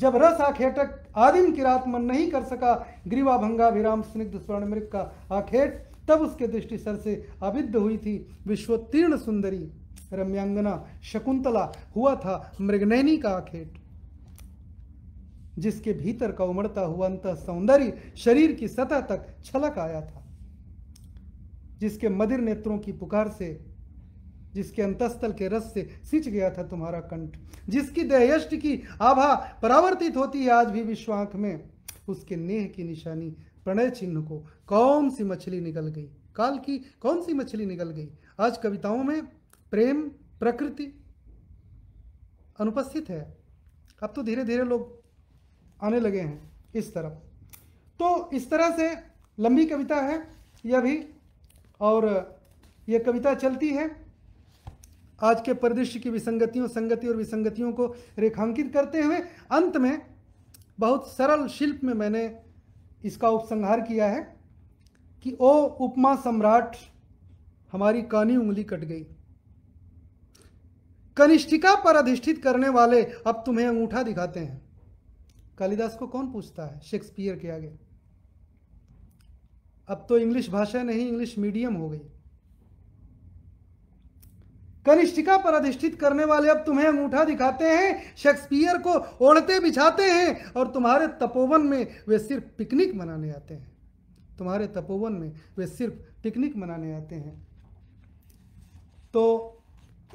जब रस आखेटक आदिम किरात मन नहीं कर सका ग्रीवा भंगा विराम स्निग्ध स्वर्ण मृग का आखेट तब उसके दृष्टि सर से अभिद्ध हुई थी विश्वोत्तीर्ण सुंदरी रम्यांगना शकुंतला हुआ था मृगनैनी का आखेट जिसके भीतर का उमड़ता हुआ अंत सौंदर्य शरीर की सतह तक छलक आया था जिसके मदिर नेत्रों की पुकार से जिसके अंतस्थल के रस से सिंच गया था तुम्हारा कंठ जिसकी देहयष्ट की आभा परावर्तित होती है आज भी विश्वांक में उसके नेह की निशानी प्रणय चिन्ह को कौन सी मछली निकल गई काल की कौन सी मछली निकल गई आज कविताओं में प्रेम प्रकृति अनुपस्थित है अब तो धीरे धीरे लोग आने लगे हैं इस तरफ तो इस तरह से लंबी कविता है यह भी और यह कविता चलती है आज के परिदृश्य की विसंगतियों संगति और विसंगतियों को रेखांकित करते हुए अंत में बहुत सरल शिल्प में मैंने इसका उपसंहार किया है कि ओ उपमा सम्राट हमारी कानी उंगली कट गई कनिष्ठिका पर अधिष्ठित करने वाले अब तुम्हें अंगूठा दिखाते हैं कालिदास को कौन पूछता है शेक्सपियर के आगे अब तो इंग्लिश भाषा नहीं इंग्लिश मीडियम हो गई कनिष्ठिका पर अधिष्ठित करने वाले अब तुम्हें अंगूठा दिखाते हैं शेक्सपियर को ओढ़ते बिछाते हैं और तुम्हारे तपोवन में वे सिर्फ पिकनिक मनाने आते हैं तुम्हारे तपोवन में वे सिर्फ पिकनिक मनाने आते हैं तो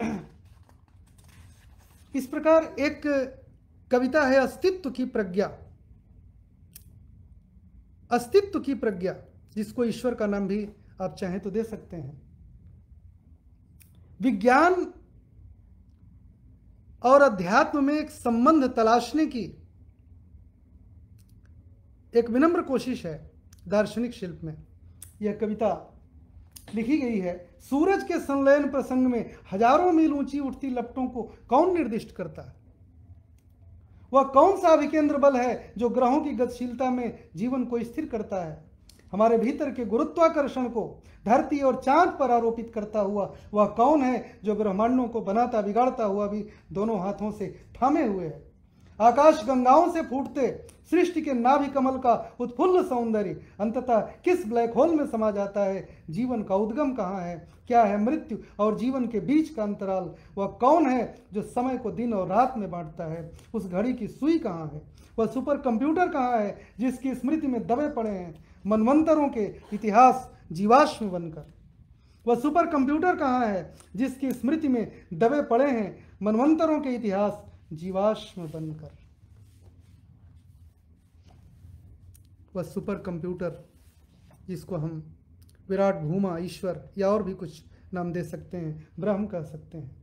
इस प्रकार एक कविता है अस्तित्व की प्रज्ञा अस्तित्व की प्रज्ञा जिसको ईश्वर का नाम भी आप चाहें तो दे सकते हैं विज्ञान और अध्यात्म में एक संबंध तलाशने की एक विनम्र कोशिश है दार्शनिक शिल्प में यह कविता लिखी गई है सूरज के संलयन प्रसंग में हजारों मील ऊंची उठती लपटों को कौन निर्दिष्ट करता है वह कौन सा अभिकेंद्र बल है जो ग्रहों की गतिशीलता में जीवन को स्थिर करता है हमारे भीतर के गुरुत्वाकर्षण को धरती और चांद पर आरोपित करता हुआ वह कौन है जो ब्रह्मांडों को बनाता बिगाड़ता हुआ भी दोनों हाथों से थामे हुए है आकाश गंगाओं से फूटते सृष्टि के नाभि कमल का उत्फुल्ल सौंदर्य अंततः किस ब्लैक होल में समा जाता है जीवन का उद्गम कहाँ है क्या है मृत्यु और जीवन के बीच का अंतराल वह कौन है जो समय को दिन और रात में बांटता है उस घड़ी की सुई कहाँ है वह सुपर कंप्यूटर कहाँ है जिसकी स्मृति में दबे पड़े हैं मनवंतरों के इतिहास जीवाश्म बनकर वह सुपर कंप्यूटर कहाँ है जिसकी स्मृति में दबे पड़े हैं मनवंतरों के इतिहास जीवाश्म बनकर वह सुपर कंप्यूटर जिसको हम विराट भूमा ईश्वर या और भी कुछ नाम दे सकते हैं ब्रह्म कह सकते हैं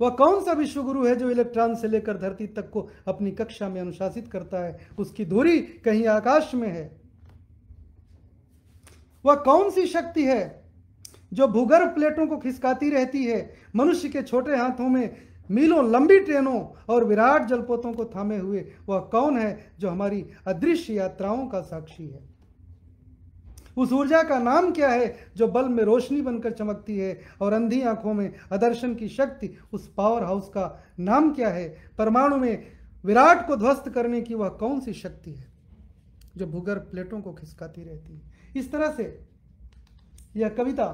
वह कौन सा विश्वगुरु है जो इलेक्ट्रॉन से लेकर धरती तक को अपनी कक्षा में अनुशासित करता है उसकी दूरी कहीं आकाश में है वह कौन सी शक्ति है जो भूगर्भ प्लेटों को खिसकाती रहती है मनुष्य के छोटे हाथों में मीलों लंबी ट्रेनों और विराट जलपोतों को थामे हुए वह कौन है जो हमारी अदृश्य यात्राओं का साक्षी है उस ऊर्जा का नाम क्या है जो बल में रोशनी बनकर चमकती है और अंधी आंखों में आदर्शन की शक्ति उस पावर हाउस का नाम क्या है परमाणु में विराट को ध्वस्त करने की वह कौन सी शक्ति है जो भूगर्भ प्लेटों को खिसकाती रहती है इस तरह से यह कविता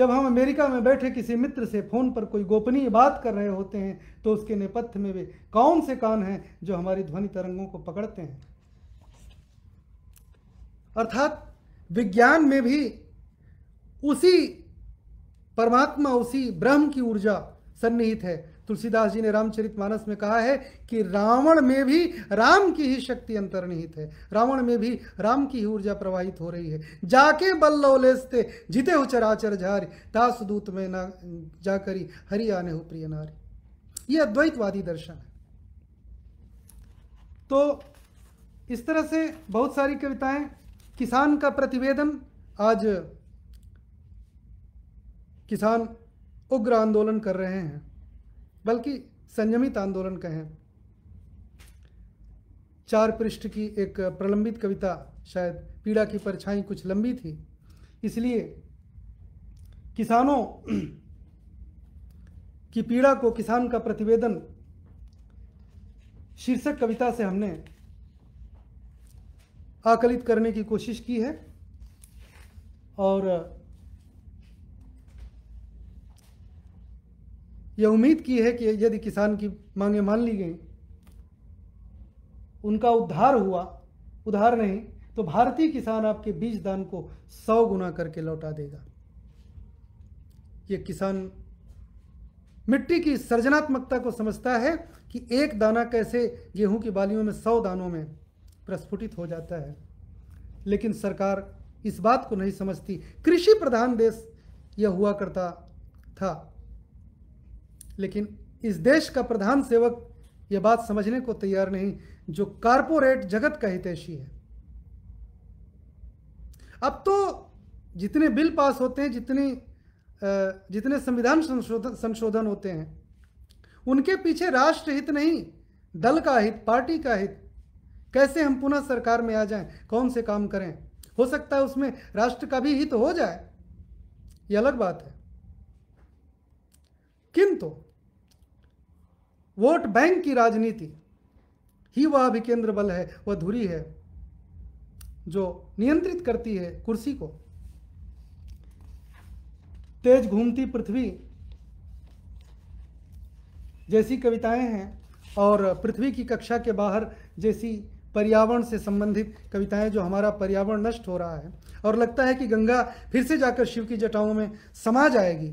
जब हम अमेरिका में बैठे किसी मित्र से फ़ोन पर कोई गोपनीय बात कर रहे होते हैं तो उसके नेपथ्य में वे कौन से कान हैं जो हमारी ध्वनि तरंगों को पकड़ते हैं अर्थात विज्ञान में भी उसी परमात्मा उसी ब्रह्म की ऊर्जा सन्निहित है तुलसीदास जी ने रामचरित मानस में कहा है कि रावण में भी राम की ही शक्ति अंतर्निहित है रावण में भी राम की ही ऊर्जा प्रवाहित हो रही है जाके बल्लोलेसते लौलेसते जिते हो चराचर झार दास दूत में ना जाकर हरि आने हो प्रिय नारी ये अद्वैतवादी दर्शन है तो इस तरह से बहुत सारी कविताएं किसान का प्रतिवेदन आज किसान उग्र आंदोलन कर रहे हैं बल्कि संयमित आंदोलन कहें चार पृष्ठ की एक प्रलंबित कविता शायद पीड़ा की परछाई कुछ लंबी थी इसलिए किसानों की पीड़ा को किसान का प्रतिवेदन शीर्षक कविता से हमने आकलित करने की कोशिश की है और यह उम्मीद की है कि यदि किसान की मांगे मान ली गई उनका उद्धार हुआ उधार नहीं तो भारतीय किसान आपके बीज दान को सौ गुना करके लौटा देगा ये किसान मिट्टी की सृजनात्मकता को समझता है कि एक दाना कैसे गेहूं की बालियों में सौ दानों में प्रस्फुटित हो जाता है लेकिन सरकार इस बात को नहीं समझती कृषि प्रधान देश यह हुआ करता था लेकिन इस देश का प्रधान सेवक ये बात समझने को तैयार नहीं जो कारपोरेट जगत का हितैषी है अब तो जितने बिल पास होते हैं जितने जितने संविधान संशोधन संशोधन होते हैं उनके पीछे राष्ट्र हित नहीं दल का हित पार्टी का हित कैसे हम पुनः सरकार में आ जाएं कौन से काम करें हो सकता है उसमें राष्ट्र का भी हित हो जाए ये अलग बात है किंतु वोट बैंक की राजनीति ही वह अभिकेंद्र बल है वह धुरी है जो नियंत्रित करती है कुर्सी को तेज घूमती पृथ्वी जैसी कविताएं हैं और पृथ्वी की कक्षा के बाहर जैसी पर्यावरण से संबंधित कविताएं जो हमारा पर्यावरण नष्ट हो रहा है और लगता है कि गंगा फिर से जाकर शिव की जटाओं में समा जाएगी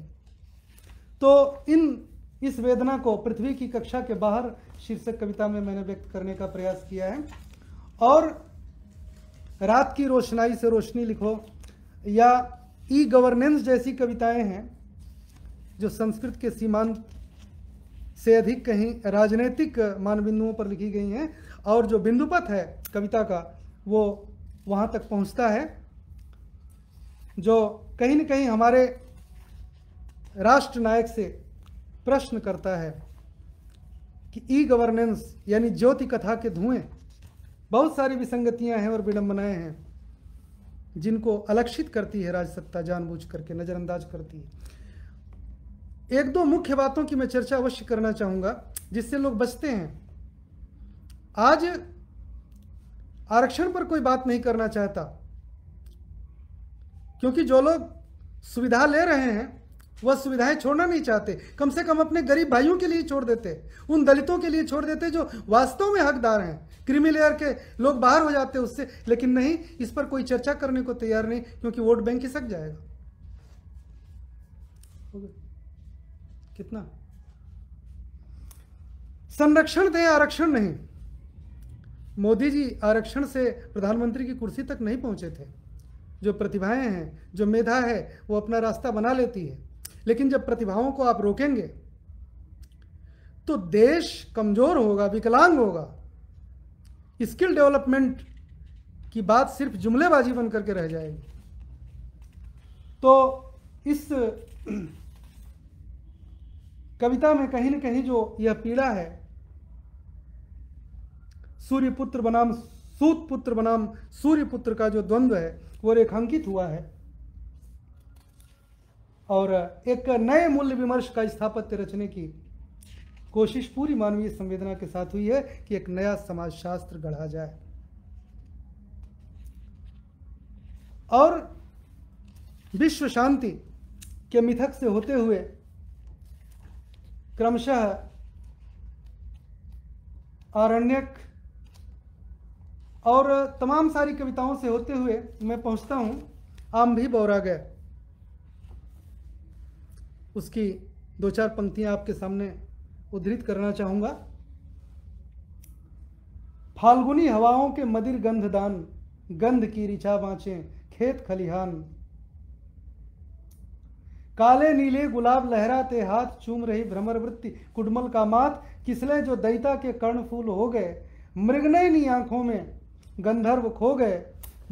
तो इन इस वेदना को पृथ्वी की कक्षा के बाहर शीर्षक कविता में मैंने व्यक्त करने का प्रयास किया है और रात की रोशनाई से रोशनी लिखो या ई गवर्नेंस जैसी कविताएं हैं जो संस्कृत के सीमांत से अधिक कहीं राजनीतिक मान बिंदुओं पर लिखी गई हैं और जो बिंदुपथ है कविता का वो वहाँ तक पहुँचता है जो कहीं न कहीं हमारे राष्ट्र नायक से प्रश्न करता है कि ई गवर्नेंस यानी ज्योति कथा के धुएं बहुत सारी विसंगतियां हैं और विडंबनाएं हैं जिनको अलक्षित करती है राजसत्ता जानबूझ करके नज़रअंदाज करती है एक दो मुख्य बातों की मैं चर्चा अवश्य करना चाहूंगा जिससे लोग बचते हैं आज आरक्षण पर कोई बात नहीं करना चाहता क्योंकि जो लोग सुविधा ले रहे हैं वह सुविधाएं छोड़ना नहीं चाहते कम से कम अपने गरीब भाइयों के लिए छोड़ देते उन दलितों के लिए छोड़ देते जो वास्तव में हकदार हैं क्रिमी लेयर के लोग बाहर हो जाते उससे लेकिन नहीं इस पर कोई चर्चा करने को तैयार नहीं क्योंकि वोट बैंक खिसक जाएगा कितना संरक्षण दें आरक्षण नहीं मोदी जी आरक्षण से प्रधानमंत्री की कुर्सी तक नहीं पहुंचे थे जो प्रतिभाएं हैं जो मेधा है वो अपना रास्ता बना लेती है लेकिन जब प्रतिभाओं को आप रोकेंगे तो देश कमज़ोर होगा विकलांग होगा स्किल डेवलपमेंट की बात सिर्फ जुमलेबाजी बन करके रह जाएगी तो इस कविता में कहीं ना कहीं जो यह पीड़ा है सूर्यपुत्र बनाम सूत पुत्र बनाम सूर्यपुत्र का जो द्वंद्व है वो रेखांकित हुआ है और एक नए मूल्य विमर्श का स्थापत्य रचने की कोशिश पूरी मानवीय संवेदना के साथ हुई है कि एक नया समाजशास्त्र गढ़ा जाए और विश्व शांति के मिथक से होते हुए क्रमशः आरण्यक और तमाम सारी कविताओं से होते हुए मैं पहुंचता हूं आम भी बौरा गया उसकी दो चार पंक्तियां आपके सामने उद्धृत करना चाहूँगा फाल्गुनी हवाओं के मदिर गंधदान गंध की रिछा बाँचे खेत खलिहान काले नीले गुलाब लहराते हाथ चूम रही भ्रमर वृत्ति कुडमल का मात किसले जो दयिता के कर्ण फूल हो गए मृगनयनी आंखों में गंधर्व खो गए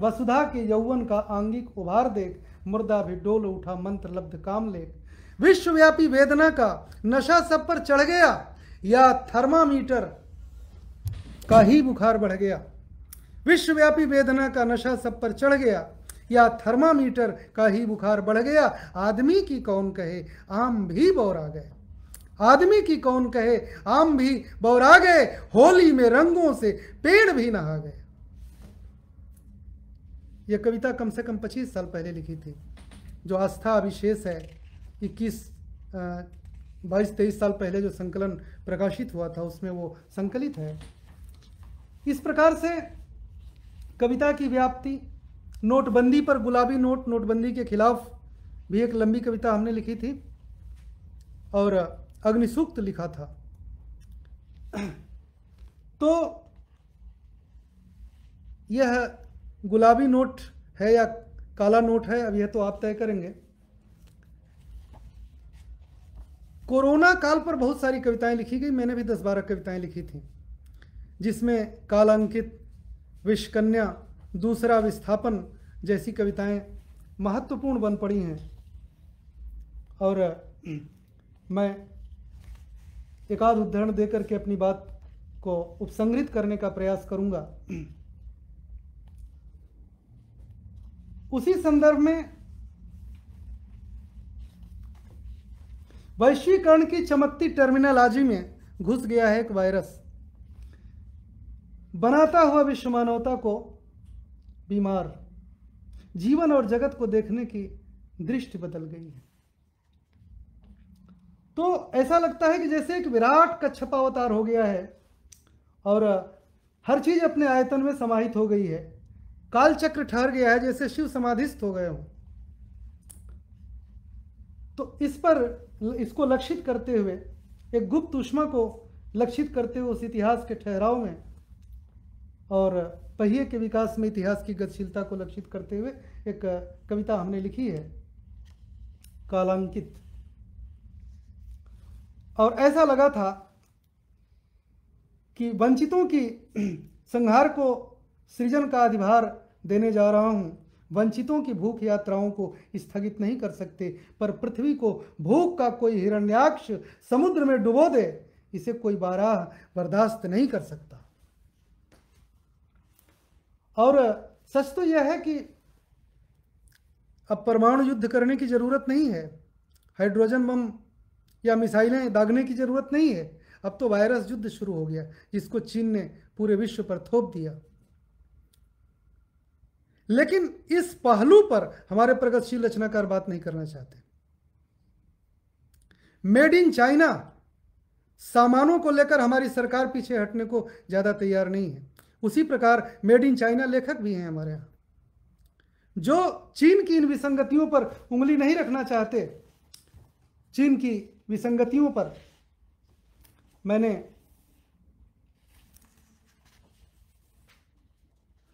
वसुधा के यौवन का आंगिक उभार देख मुर्दा भी डोल उठा मंत्र लब्ध काम लेख विश्वव्यापी वेदना का नशा सब पर चढ़ गया या थर्मामीटर का ही बुखार बढ़ गया विश्वव्यापी वेदना का नशा सब पर चढ़ गया या थर्मामीटर का ही बुखार बढ़ गया आदमी की कौन कहे आम भी बौरा गए आदमी की कौन कहे आम भी बौरा गए होली में रंगों से पेड़ भी नहा गए यह कविता कम से कम 25 साल पहले लिखी थी जो आस्था अभिशेष है इक्कीस बाईस तेईस साल पहले जो संकलन प्रकाशित हुआ था उसमें वो संकलित है इस प्रकार से कविता की व्याप्ति नोटबंदी पर गुलाबी नोट नोटबंदी के खिलाफ भी एक लंबी कविता हमने लिखी थी और अग्निसूक्त लिखा था तो यह गुलाबी नोट है या काला नोट है अब यह तो आप तय करेंगे कोरोना काल पर बहुत सारी कविताएं लिखी गई मैंने भी दस बारह कविताएं लिखी थी जिसमें कालांकित विषकन्या दूसरा विस्थापन जैसी कविताएं महत्वपूर्ण बन पड़ी हैं और मैं एक आध देकर के अपनी बात को उपसंग्रहित करने का प्रयास करूंगा उसी संदर्भ में वैश्वीकरण की चमकती टर्मिनोलॉजी में घुस गया है एक वायरस बनाता हुआ विश्व मानवता को बीमार जीवन और जगत को देखने की दृष्टि बदल गई है तो ऐसा लगता है कि जैसे एक विराट छपावतार हो गया है और हर चीज अपने आयतन में समाहित हो गई है कालचक्र ठहर गया है जैसे शिव समाधिस्थ हो गए हो तो इस पर इसको लक्षित करते हुए एक गुप्त उष्मा को लक्षित करते हुए उस इतिहास के ठहराव में और पहिए के विकास में इतिहास की गतिशीलता को लक्षित करते हुए एक कविता हमने लिखी है कालांकित और ऐसा लगा था कि वंचितों की संहार को सृजन का अधिभार देने जा रहा हूँ वंचितों की भूख यात्राओं को स्थगित नहीं कर सकते पर पृथ्वी को भूख का कोई हिरण्याक्ष समुद्र में डुबो दे इसे कोई बाराह बर्दाश्त नहीं कर सकता और सच तो यह है कि अब परमाणु युद्ध करने की ज़रूरत नहीं है हाइड्रोजन बम या मिसाइलें दागने की ज़रूरत नहीं है अब तो वायरस युद्ध शुरू हो गया जिसको चीन ने पूरे विश्व पर थोप दिया लेकिन इस पहलू पर हमारे प्रगतिशील रचनाकार बात नहीं करना चाहते मेड इन चाइना सामानों को लेकर हमारी सरकार पीछे हटने को ज़्यादा तैयार नहीं है उसी प्रकार मेड इन चाइना लेखक भी हैं हमारे यहां जो चीन की इन विसंगतियों पर उंगली नहीं रखना चाहते चीन की विसंगतियों पर मैंने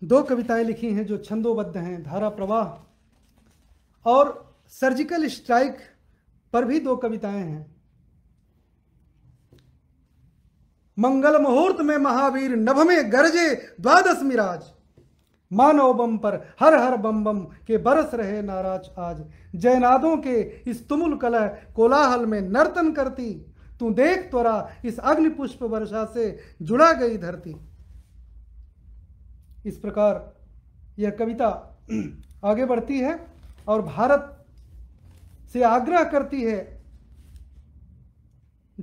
दो कविताएं लिखी हैं जो छंदोबद्ध हैं धारा प्रवाह और सर्जिकल स्ट्राइक पर भी दो कविताएं हैं मंगल मुहूर्त में महावीर नभ में गरजे द्वादश मिराज मानव बम पर हर हर बम बम के बरस रहे नाराज आज जैनादों के इस तुमुल कलह कोलाहल में नर्तन करती तू देख त्वरा इस अग्नि पुष्प वर्षा से जुड़ा गई धरती इस प्रकार यह कविता आगे बढ़ती है और भारत से आग्रह करती है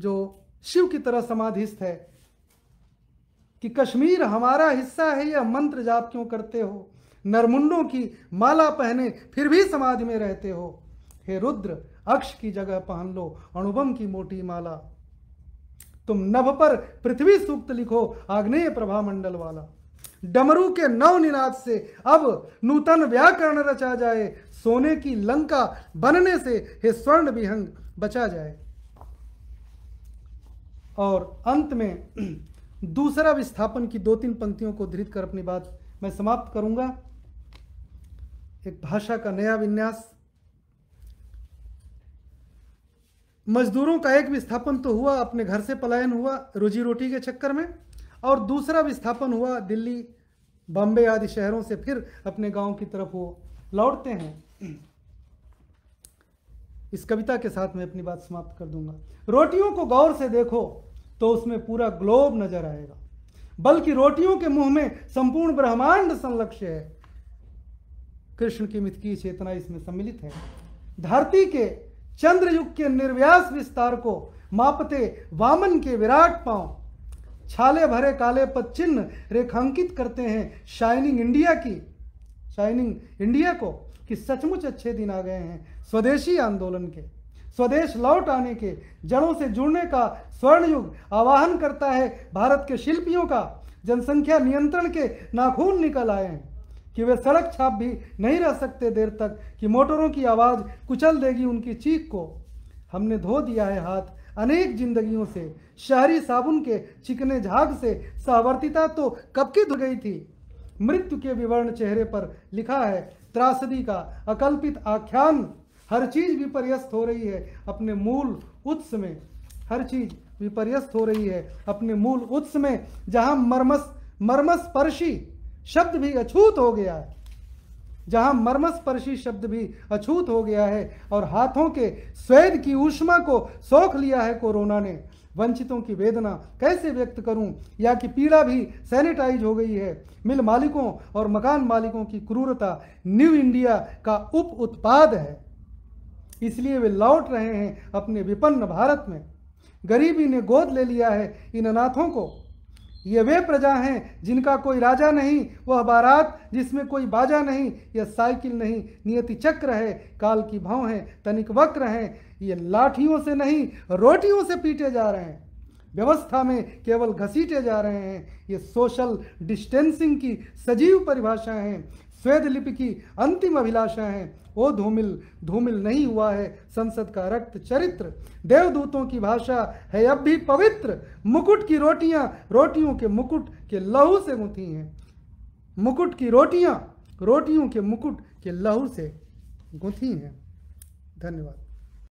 जो शिव की तरह समाधिस्थ है कि कश्मीर हमारा हिस्सा है यह मंत्र जाप क्यों करते हो नरमुंडों की माला पहने फिर भी समाधि में रहते हो हे रुद्र अक्ष की जगह पहन लो अणुबम की मोटी माला तुम नभ पर पृथ्वी सूक्त लिखो आग्नेय प्रभा मंडल वाला डमरू के नव निनाद से अब नूतन व्याकरण रचा जाए सोने की लंका बनने से हे स्वर्ण विहंग बचा जाए और अंत में दूसरा विस्थापन की दो तीन पंक्तियों को धृत कर अपनी बात मैं समाप्त करूंगा एक भाषा का नया विन्यास मजदूरों का एक विस्थापन तो हुआ अपने घर से पलायन हुआ रोजी रोटी के चक्कर में और दूसरा विस्थापन हुआ दिल्ली बॉम्बे आदि शहरों से फिर अपने गांव की तरफ वो लौटते हैं इस कविता के साथ मैं अपनी बात समाप्त कर दूंगा रोटियों को गौर से देखो तो उसमें पूरा ग्लोब नजर आएगा बल्कि रोटियों के मुंह में संपूर्ण ब्रह्मांड संलक्ष्य है कृष्ण की मिथकी चेतना इसमें सम्मिलित है धरती के चंद्रयुग के निर्व्यास विस्तार को मापते वामन के विराट पांव छाले भरे काले पद चिन्ह रेखांकित करते हैं शाइनिंग इंडिया की शाइनिंग इंडिया को कि सचमुच अच्छे दिन आ गए हैं स्वदेशी आंदोलन के स्वदेश लौट आने के जड़ों से जुड़ने का स्वर्ण युग आवाहन करता है भारत के शिल्पियों का जनसंख्या नियंत्रण के नाखून निकल आए हैं कि वे सड़क छाप भी नहीं रह सकते देर तक कि मोटरों की आवाज़ कुचल देगी उनकी चीख को हमने धो दिया है हाथ अनेक जिंदगियों से शहरी साबुन के चिकने झाग से सहवर्तिता तो कब की धुल गई थी मृत्यु के विवरण चेहरे पर लिखा है त्रासदी का अकल्पित आख्यान हर चीज विपर्यस्त हो रही है अपने मूल उत्स में हर चीज विपर्यस्त हो रही है अपने मूल उत्स में जहां मर्मस मर्मस्पर्शी शब्द भी अछूत हो गया है जहाँ मर्मस्पर्शी शब्द भी अछूत हो गया है और हाथों के स्वेद की ऊष्मा को सोख लिया है कोरोना ने वंचितों की वेदना कैसे व्यक्त करूं या कि पीड़ा भी सैनिटाइज हो गई है मिल मालिकों और मकान मालिकों की क्रूरता न्यू इंडिया का उप उत्पाद है इसलिए वे लौट रहे हैं अपने विपन्न भारत में गरीबी ने गोद ले लिया है इन अनाथों को ये वे प्रजा हैं जिनका कोई राजा नहीं वह बारात जिसमें कोई बाजा नहीं यह साइकिल नहीं नियति चक्र है काल की भाव है तनिक वक्र हैं ये लाठियों से नहीं रोटियों से पीटे जा रहे हैं व्यवस्था में केवल घसीटे जा रहे हैं ये सोशल डिस्टेंसिंग की सजीव परिभाषा है स्वेद लिपि की अंतिम अभिलाषा है वो धूमिल धूमिल नहीं हुआ है संसद का रक्त चरित्र देवदूतों की भाषा है अब भी पवित्र मुकुट की रोटियां रोटियों के मुकुट के लहू से गुंथी हैं मुकुट की रोटियां रोटियों के मुकुट के लहू से गुंथी हैं धन्यवाद